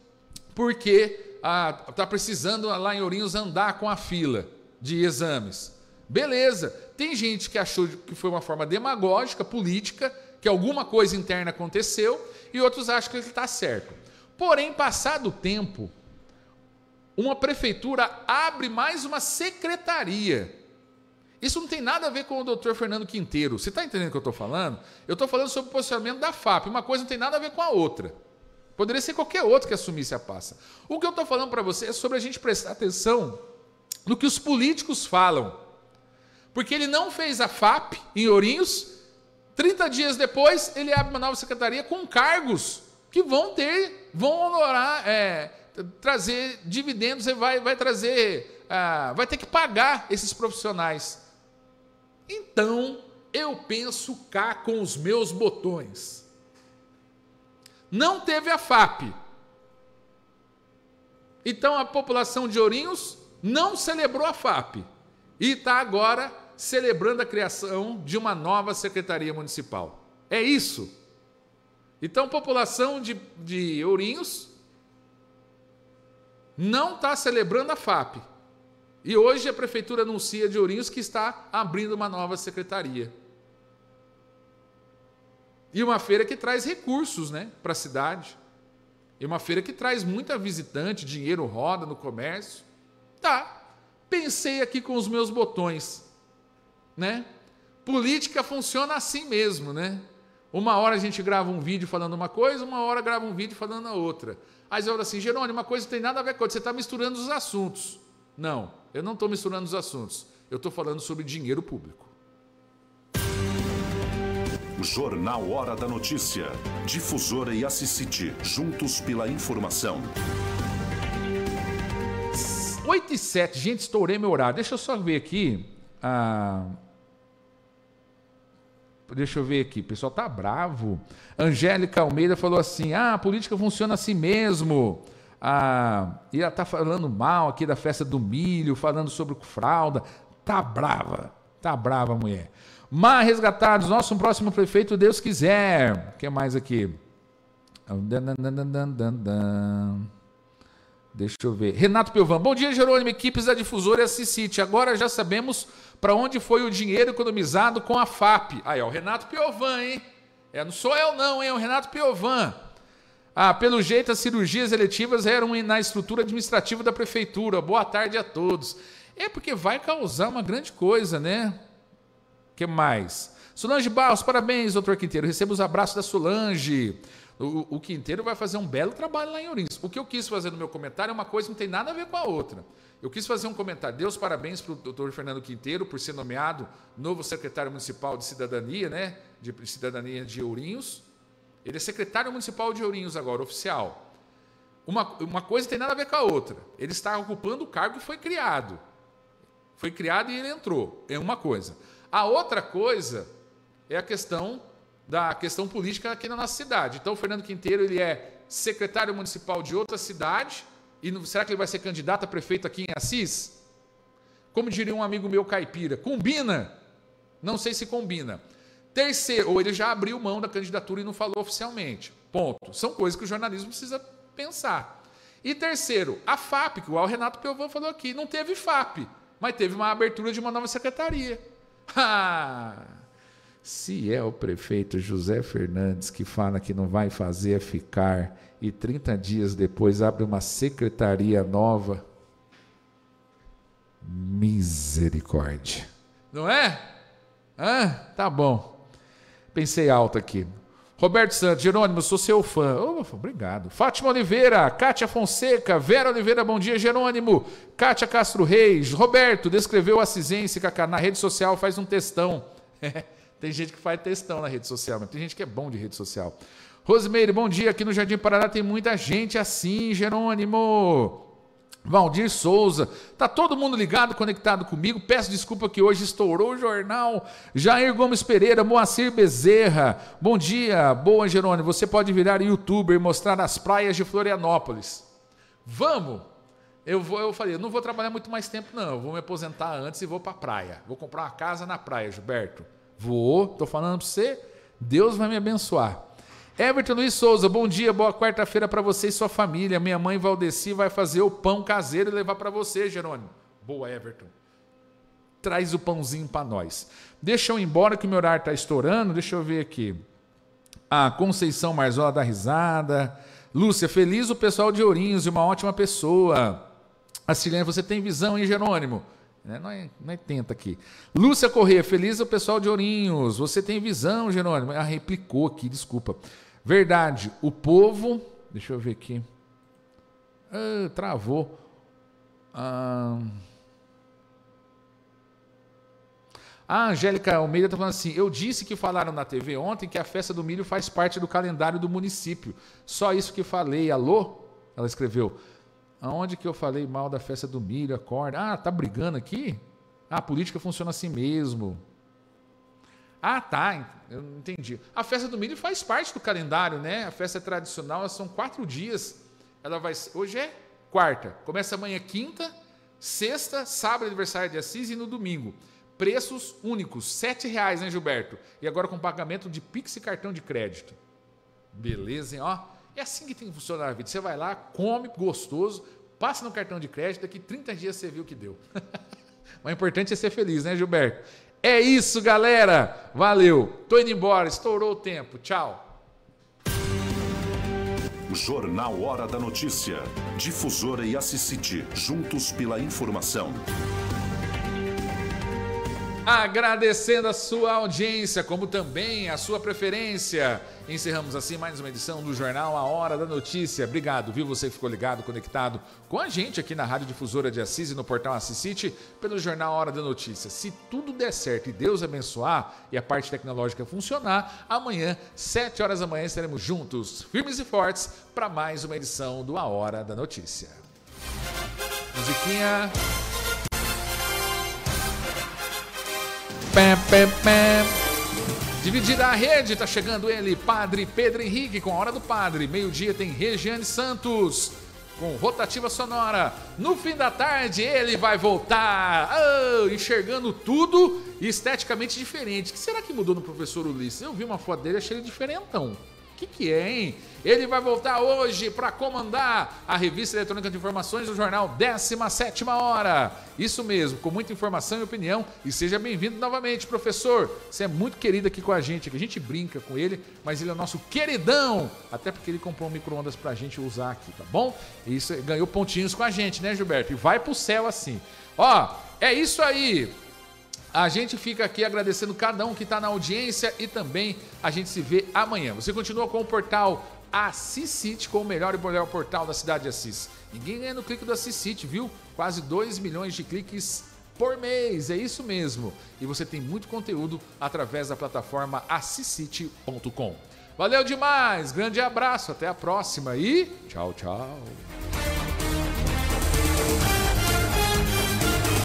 B: porque está ah, tá precisando lá em Ourinhos andar com a fila de exames. Beleza, tem gente que achou que foi uma forma demagógica, política, que alguma coisa interna aconteceu, e outros acham que ele está certo. Porém, passado o tempo, uma prefeitura abre mais uma secretaria. Isso não tem nada a ver com o doutor Fernando Quinteiro. Você está entendendo o que eu estou falando? Eu estou falando sobre o posicionamento da FAP. Uma coisa não tem nada a ver com a outra. Poderia ser qualquer outro que assumisse a pasta. O que eu estou falando para você é sobre a gente prestar atenção no que os políticos falam. Porque ele não fez a FAP em Ourinhos. 30 dias depois, ele abre uma nova secretaria com cargos que vão ter, vão honorar. É, trazer dividendos, e vai, vai trazer, ah, vai ter que pagar esses profissionais. Então, eu penso cá com os meus botões. Não teve a FAP. Então, a população de Ourinhos não celebrou a FAP e está agora celebrando a criação de uma nova secretaria municipal. É isso. Então, população de, de Ourinhos não está celebrando a FAP. E hoje a prefeitura anuncia de Ourinhos que está abrindo uma nova secretaria. E uma feira que traz recursos né, para a cidade. E uma feira que traz muita visitante, dinheiro roda no comércio. Tá. Pensei aqui com os meus botões. Né? Política funciona assim mesmo, né? Uma hora a gente grava um vídeo falando uma coisa, uma hora grava um vídeo falando a outra. Aí você fala assim, Jerônimo, uma coisa não tem nada a ver com isso. você está misturando os assuntos. Não, eu não estou misturando os assuntos, eu estou falando sobre dinheiro público. Jornal Hora
A: da Notícia. Difusora e Assisite, juntos pela informação.
B: 8 e 7, gente, estourei meu horário. Deixa eu só ver aqui. Ah... Deixa eu ver aqui, o pessoal tá bravo. Angélica Almeida falou assim: ah, a política funciona assim mesmo. Ah, e ela tá falando mal aqui da festa do milho, falando sobre fralda. Tá brava, tá brava, mulher. Mas resgatados, nosso próximo prefeito, Deus quiser. O que mais aqui? Ah, Deixa eu ver. Renato Piovan, Bom dia, Jerônimo, equipes da Difusora e a Cicite. Agora já sabemos para onde foi o dinheiro economizado com a FAP? Aí, ó, o Renato Piovan, hein? É, não sou eu não, hein? É o Renato Piovan. Ah, pelo jeito as cirurgias eletivas eram na estrutura administrativa da prefeitura. Boa tarde a todos. É porque vai causar uma grande coisa, né? que mais? Solange Barros, parabéns, doutor Quinteiro. Receba os abraços da Solange. O, o, Quinteiro vai fazer um belo trabalho lá em Ourinhos. O que eu quis fazer no meu comentário é uma coisa que não tem nada a ver com a outra. Eu quis fazer um comentário. Deus parabéns para o doutor Fernando Quinteiro por ser nomeado novo secretário municipal de cidadania, né? De cidadania de Ourinhos. Ele é secretário municipal de Ourinhos agora, oficial. Uma, uma coisa tem nada a ver com a outra. Ele está ocupando o cargo que foi criado. Foi criado e ele entrou. É uma coisa. A outra coisa é a questão da questão política aqui na nossa cidade. Então, o Fernando Quinteiro ele é secretário municipal de outra cidade e não, será que ele vai ser candidato a prefeito aqui em Assis? Como diria um amigo meu caipira, combina. Não sei se combina. Terceiro, ou ele já abriu mão da candidatura e não falou oficialmente. Ponto. São coisas que o jornalismo precisa pensar. E terceiro, a FAP, que o Renato Pelvão falou aqui, não teve FAP, mas teve uma abertura de uma nova secretaria. Ah, se é o prefeito José Fernandes que fala que não vai fazer ficar e 30 dias depois abre uma secretaria nova, misericórdia. Não é? Ah, tá bom. Pensei alto aqui. Roberto Santos, Jerônimo, sou seu fã. Oh, obrigado. Fátima Oliveira, Kátia Fonseca, Vera Oliveira, bom dia, Jerônimo. Kátia Castro Reis, Roberto, descreveu a Cisense, Cacá, na rede social faz um textão. Tem gente que faz textão na rede social, mas tem gente que é bom de rede social. Rosemeire, bom dia. Aqui no Jardim Paraná tem muita gente assim, Jerônimo. Valdir Souza, tá todo mundo ligado, conectado comigo. Peço desculpa que hoje estourou o jornal. Jair Gomes Pereira, Moacir Bezerra. Bom dia, boa Jerônimo. Você pode virar youtuber e mostrar as praias de Florianópolis. Vamos! Eu, vou, eu falei, não vou trabalhar muito mais tempo, não. Eu vou me aposentar antes e vou para a praia. Vou comprar uma casa na praia, Gilberto. Voou, estou falando para você, Deus vai me abençoar. Everton Luiz Souza, bom dia, boa quarta-feira para você e sua família. Minha mãe Valdeci vai fazer o pão caseiro e levar para você, Jerônimo. Boa, Everton. Traz o pãozinho para nós. Deixa eu ir embora que o meu horário está estourando. Deixa eu ver aqui. A ah, Conceição Marzola da risada. Lúcia, feliz o pessoal de Ourinhos e uma ótima pessoa. A Silene, você tem visão, hein, Jerônimo? Né? Não, é, não é tenta aqui. Lúcia Corrêa, feliz o pessoal de Ourinhos. Você tem visão, Jerônimo? Ah, replicou aqui, desculpa. Verdade, o povo. Deixa eu ver aqui. Ah, travou. Ah, a ah, Angélica Almeida está falando assim: eu disse que falaram na TV ontem que a festa do milho faz parte do calendário do município. Só isso que falei. Alô? Ela escreveu. Aonde que eu falei mal da festa do milho, acorda? Ah, tá brigando aqui? Ah, a política funciona assim mesmo. Ah, tá, eu não entendi. A festa do milho faz parte do calendário, né? A festa é tradicional, são quatro dias. Ela vai. Hoje é quarta. Começa amanhã quinta, sexta, sábado aniversário de Assis e no domingo. Preços únicos, R$ reais, né, Gilberto? E agora com pagamento de Pix e cartão de crédito. Beleza, hein? Ó. É assim que tem que funcionar a vida. Você vai lá, come gostoso, passa no cartão de crédito, daqui 30 dias você viu o que deu. Mas o importante é ser feliz, né, Gilberto? É isso, galera. Valeu. Tô indo embora, estourou o tempo. Tchau.
A: Jornal Hora da Notícia. Difusora e Assisite, juntos pela informação.
B: Agradecendo a sua audiência, como também a sua preferência. Encerramos assim mais uma edição do Jornal A Hora da Notícia. Obrigado, viu? Você que ficou ligado, conectado com a gente aqui na Rádio Difusora de Assis e no portal Assis City, pelo Jornal A Hora da Notícia. Se tudo der certo e Deus abençoar e a parte tecnológica funcionar, amanhã, 7 horas da manhã, estaremos juntos, firmes e fortes, para mais uma edição do A Hora da Notícia. Musiquinha. Pé, pé, pé. Dividida a rede, tá chegando ele, Padre Pedro Henrique, com a Hora do Padre. Meio-dia tem Regiane Santos, com rotativa sonora. No fim da tarde, ele vai voltar, oh, enxergando tudo esteticamente diferente. O que será que mudou no professor Ulisses? Eu vi uma foto dele, achei ele diferentão que, que é, hein? Ele vai voltar hoje para comandar a revista eletrônica de informações do jornal 17 Hora. Isso mesmo, com muita informação e opinião. E seja bem-vindo novamente, professor. Você é muito querido aqui com a gente. A gente brinca com ele, mas ele é o nosso queridão. Até porque ele comprou um micro-ondas para a gente usar aqui, tá bom? E isso ganhou pontinhos com a gente, né, Gilberto? E vai para o céu assim. Ó, é isso aí. A gente fica aqui agradecendo cada um que está na audiência e também a gente se vê amanhã. Você continua com o portal Assis City, com o melhor e melhor portal da cidade de Assis. Ninguém ganha no clique do Assis City, viu? Quase 2 milhões de cliques por mês, é isso mesmo. E você tem muito conteúdo através da plataforma assiscity.com. Valeu demais, grande abraço, até a próxima e tchau, tchau.